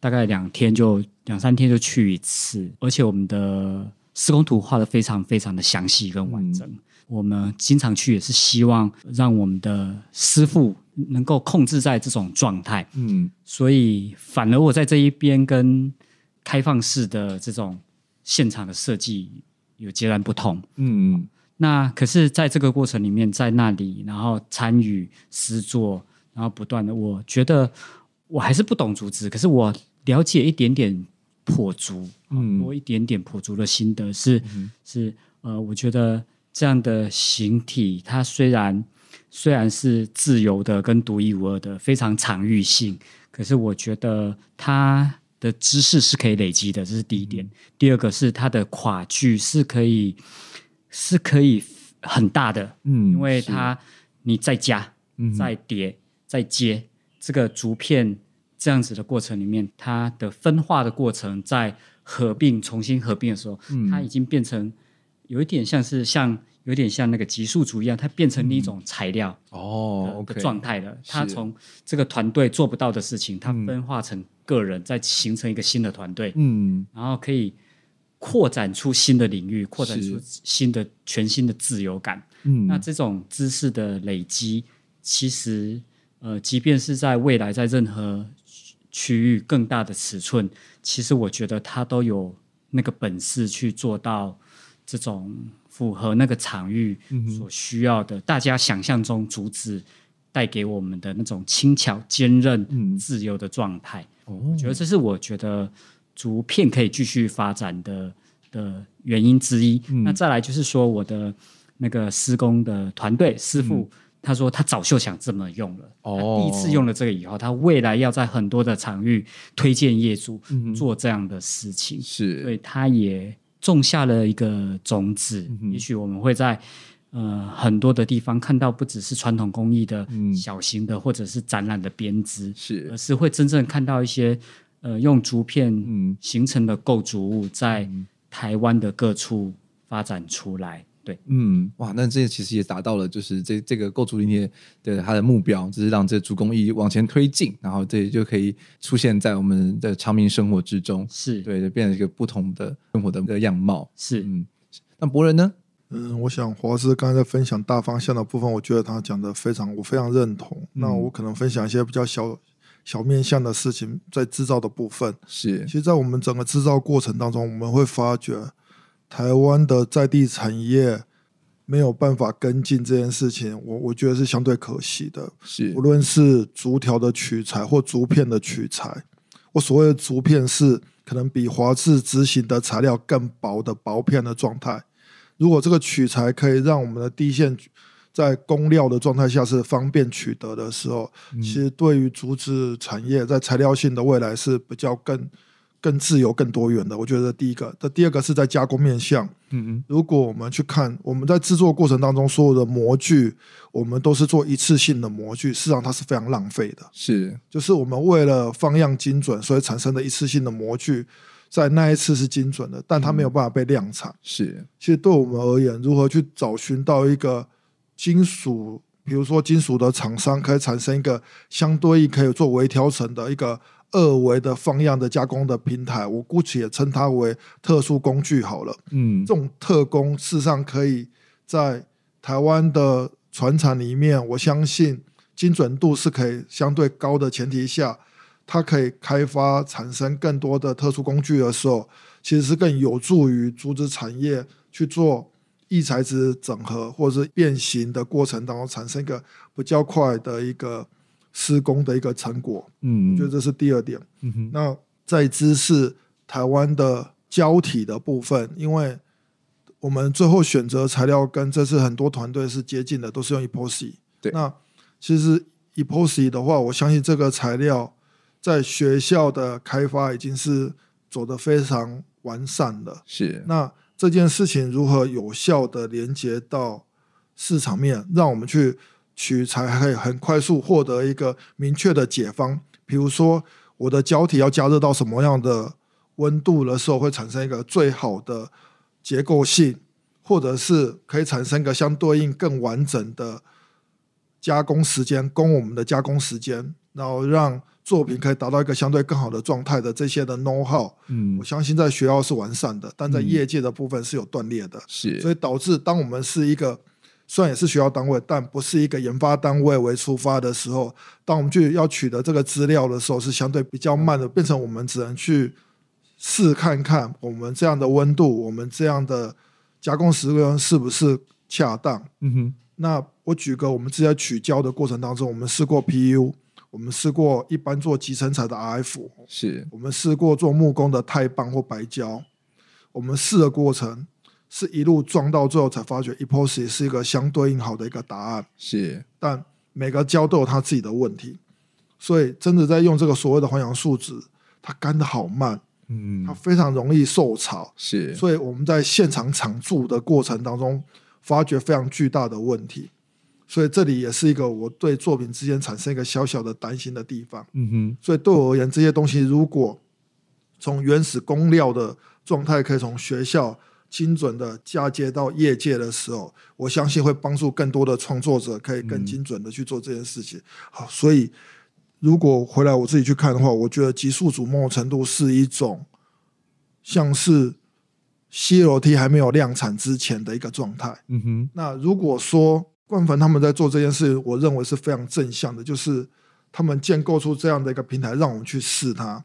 大概两天就两三天就去一次，而且我们的施工图画的非常非常的详细跟完整。我们经常去也是希望让我们的师傅能够控制在这种状态，嗯，所以反而我在这一边跟。开放式的这种现场的设计有截然不同，嗯，那可是在这个过程里面，在那里，然后参与诗作，然后不断的，我觉得我还是不懂竹子，可是我了解一点点破竹，嗯，多一点点破竹的心得是是呃，我觉得这样的形体，它虽然虽然是自由的跟独一无二的，非常场域性，可是我觉得它。的知识是可以累积的，这是第一点。第二个是它的垮距是可以是可以很大的，嗯，因为它你再加、再叠、再接这个竹片这样子的过程里面，它的分化的过程在合并、重新合并的时候，它已经变成有一点像是像有点像那个极速竹一样，它变成另一种材料哦，状态了。它从这个团队做不到的事情，它分化成。个人在形成一个新的团队，嗯，然后可以扩展出新的领域，扩展出新的全新的自由感。嗯，那这种知识的累积，其实呃，即便是在未来，在任何区域更大的尺寸，其实我觉得它都有那个本事去做到这种符合那个场域所需要的。大家想象中竹子带给我们的那种轻巧、坚韧、自由的状态。我觉得这是我觉得竹片可以继续发展的的原因之一。那再来就是说，我的那个施工的团队师傅他说他早就想这么用了。哦，第一次用了这个以后，他未来要在很多的场域推荐业主做这样的事情，是，所以他也种下了一个种子。也许我们会在。呃，很多的地方看到不只是传统工艺的小型的或者是展览的编织，是，而是会真正看到一些呃用竹片形成的构筑物在台湾的各处发展出来。对，嗯，哇，那这其实也达到了就是这这个构筑理念的它的目标，就是让这竹工艺往前推进，然后这也就可以出现在我们的长民生活之中。是对，就变成一个不同的生活的一个样貌。是，嗯，那博人呢？嗯，我想华师刚才在分享大方向的部分，我觉得他讲的非常，我非常认同。那我可能分享一些比较小小面向的事情，在制造的部分是。其实，在我们整个制造过程当中，我们会发觉台湾的在地产业没有办法跟进这件事情，我我觉得是相对可惜的。是，无论是竹条的取材或竹片的取材，我所谓的竹片是可能比华智执行的材料更薄的薄片的状态。如果这个取材可以让我们的低线在供料的状态下是方便取得的时候，其实对于竹子产业在材料性的未来是比较更更自由更多元的。我觉得第一个，这第二个是在加工面向。嗯嗯，如果我们去看我们在制作过程当中所有的模具，我们都是做一次性的模具，事实上它是非常浪费的。是，就是我们为了放样精准，所以产生的一次性的模具。在那一次是精准的，但它没有办法被量产。是，其实对我们而言，如何去找寻到一个金属，比如说金属的厂商，可以产生一个相对应可以做微调层的一个二维的放样的加工的平台，我姑且称它为特殊工具好了。嗯，这种特工事实上可以在台湾的船厂里面，我相信精准度是可以相对高的前提下。它可以开发产生更多的特殊工具的时候，其实是更有助于竹子产业去做异材质整合或者是变形的过程当中，产生一个比较快的一个施工的一个成果。嗯，我觉得这是第二点。嗯哼。那在知识台湾的胶体的部分，因为我们最后选择材料跟这次很多团队是接近的，都是用 epoxy。对。那其实 epoxy 的话，我相信这个材料。在学校的开发已经是走得非常完善了。是那这件事情如何有效的连接到市场面，让我们去取材可以很快速获得一个明确的解方？比如说，我的胶体要加热到什么样的温度的时候，会产生一个最好的结构性，或者是可以产生一个相对应更完整的加工时间，供我们的加工时间，然后让。作品可以达到一个相对更好的状态的这些的 know how，嗯，我相信在学校是完善的，但在业界的部分是有断裂的，是，所以导致当我们是一个虽然也是学校单位，但不是一个研发单位为出发的时候，当我们去要取得这个资料的时候，是相对比较慢的，变成我们只能去试看看我们这样的温度，我们这样的加工时间是不是恰当，嗯哼，那我举个我们之前取胶的过程当中，我们试过 PU。我们试过一般做集成材的 RF，是我们试过做木工的钛棒或白胶。我们试的过程是一路撞到最后才发觉 Epoxy 是一个相对应好的一个答案。是，但每个胶都有它自己的问题，所以真的在用这个所谓的环氧树脂，它干的好慢，嗯，它非常容易受潮。是，所以我们在现场厂做的过程当中，发觉非常巨大的问题。所以这里也是一个我对作品之间产生一个小小的担心的地方。嗯哼。所以对我而言，这些东西如果从原始工料的状态，可以从学校精准的嫁接到业界的时候，我相信会帮助更多的创作者可以更精准的去做这件事情。好，所以如果回来我自己去看的话，我觉得极速组梦程度是一种像是 CRT 还没有量产之前的一个状态。嗯哼。那如果说冠凡他们在做这件事我认为是非常正向的，就是他们建构出这样的一个平台，让我们去试它。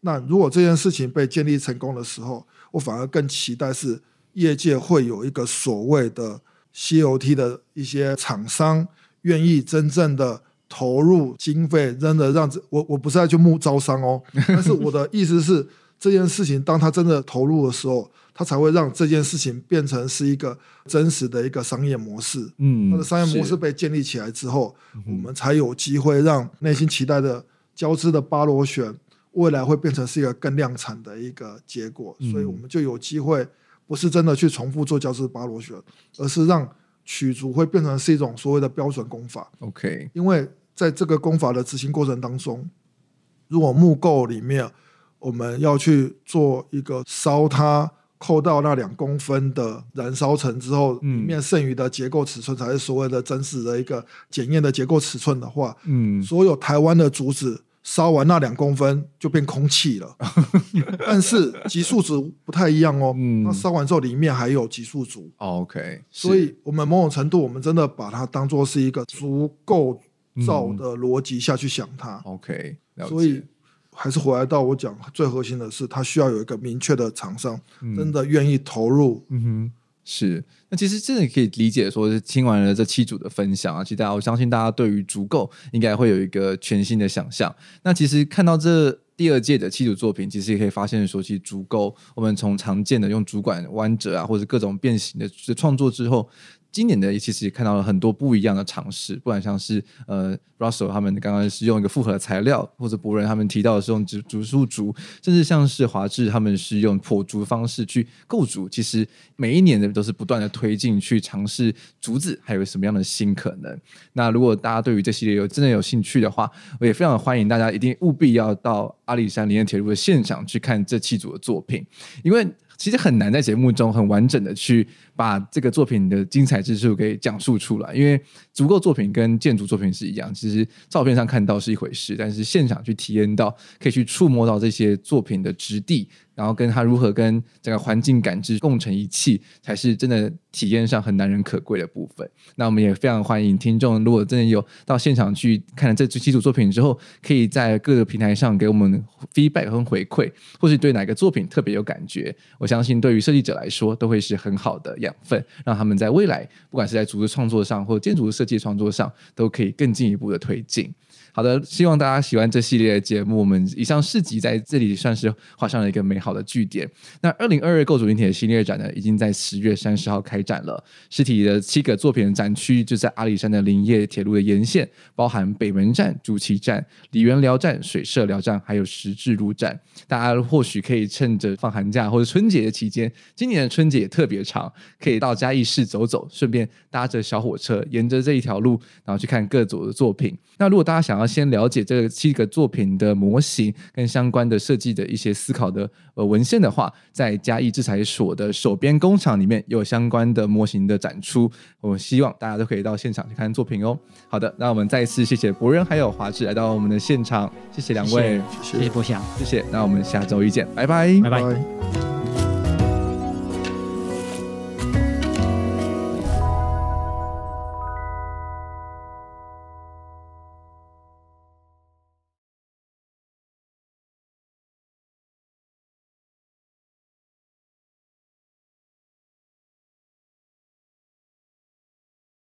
那如果这件事情被建立成功的时候，我反而更期待是业界会有一个所谓的 COT 的一些厂商愿意真正的投入经费，真的让这我我不是在去募招商哦，但是我的意思是。这件事情，当他真的投入的时候，他才会让这件事情变成是一个真实的一个商业模式。嗯，他的商业模式被建立起来之后，我们才有机会让内心期待的交织的八螺旋未来会变成是一个更量产的一个结果。所以，我们就有机会不是真的去重复做交织八螺旋，而是让取足会变成是一种所谓的标准功法。OK，因为在这个功法的执行过程当中，如果木构里面。我们要去做一个烧它，扣到那两公分的燃烧层之后，里面剩余的结构尺寸才是所谓的真实的一个检验的结构尺寸的话，嗯，所有台湾的竹子烧完那两公分就变空气了，但是级数竹不太一样哦，嗯，那烧完之后里面还有级数竹，OK，所以我们某种程度我们真的把它当做是一个足够造的逻辑下去想它，OK，所以。还是回到我讲最核心的是，它需要有一个明确的厂商，真的愿意投入。嗯哼，是。那其实真的可以理解说，是听完了这七组的分享啊，其实大家我相信大家对于足够应该会有一个全新的想象。那其实看到这第二届的七组作品，其实也可以发现说，其实足够我们从常见的用主管弯折啊，或者各种变形的创作之后。今年的其实看到了很多不一样的尝试，不管像是呃 Russell 他们刚刚是用一个复合材料，或者博人他们提到的是用竹竹树竹，甚至像是华智他们是用破竹方式去构竹，其实每一年的都是不断的推进去尝试竹子还有什么样的新可能。那如果大家对于这系列有真的有兴趣的话，我也非常欢迎大家一定务必要到阿里山林业铁路的现场去看这七组的作品，因为。其实很难在节目中很完整的去把这个作品的精彩之处给讲述出来，因为足够作品跟建筑作品是一样，其实照片上看到是一回事，但是现场去体验到，可以去触摸到这些作品的质地。然后跟他如何跟整个环境感知共成一气，才是真的体验上很难人可贵的部分。那我们也非常欢迎听众，如果真的有到现场去看了这七组作品之后，可以在各个平台上给我们 feedback 和回馈，或是对哪个作品特别有感觉，我相信对于设计者来说都会是很好的养分，让他们在未来不管是在组织创作上或建筑设计创作上，都可以更进一步的推进。好的，希望大家喜欢这系列的节目。我们以上四集在这里算是画上了一个美好的句点。那二零二二构筑云铁系列展呢，已经在十月三十号开展了。实体的七个作品展区就在阿里山的林业铁路的沿线，包含北门站、竹崎站、梨园寮站、水社寮站，还有石志路站。大家或许可以趁着放寒假或者春节的期间，今年的春节也特别长，可以到嘉义市走走，顺便搭着小火车，沿着这一条路，然后去看各组的作品。那如果大家想要，先了解这七个作品的模型跟相关的设计的一些思考的呃文献的话，在嘉义制裁所的手边工厂里面有相关的模型的展出，我们希望大家都可以到现场去看作品哦。好的，那我们再一次谢谢博仁还有华智来到我们的现场，谢谢两位，谢谢博祥，谢谢。那我们下周一见，拜拜，拜拜。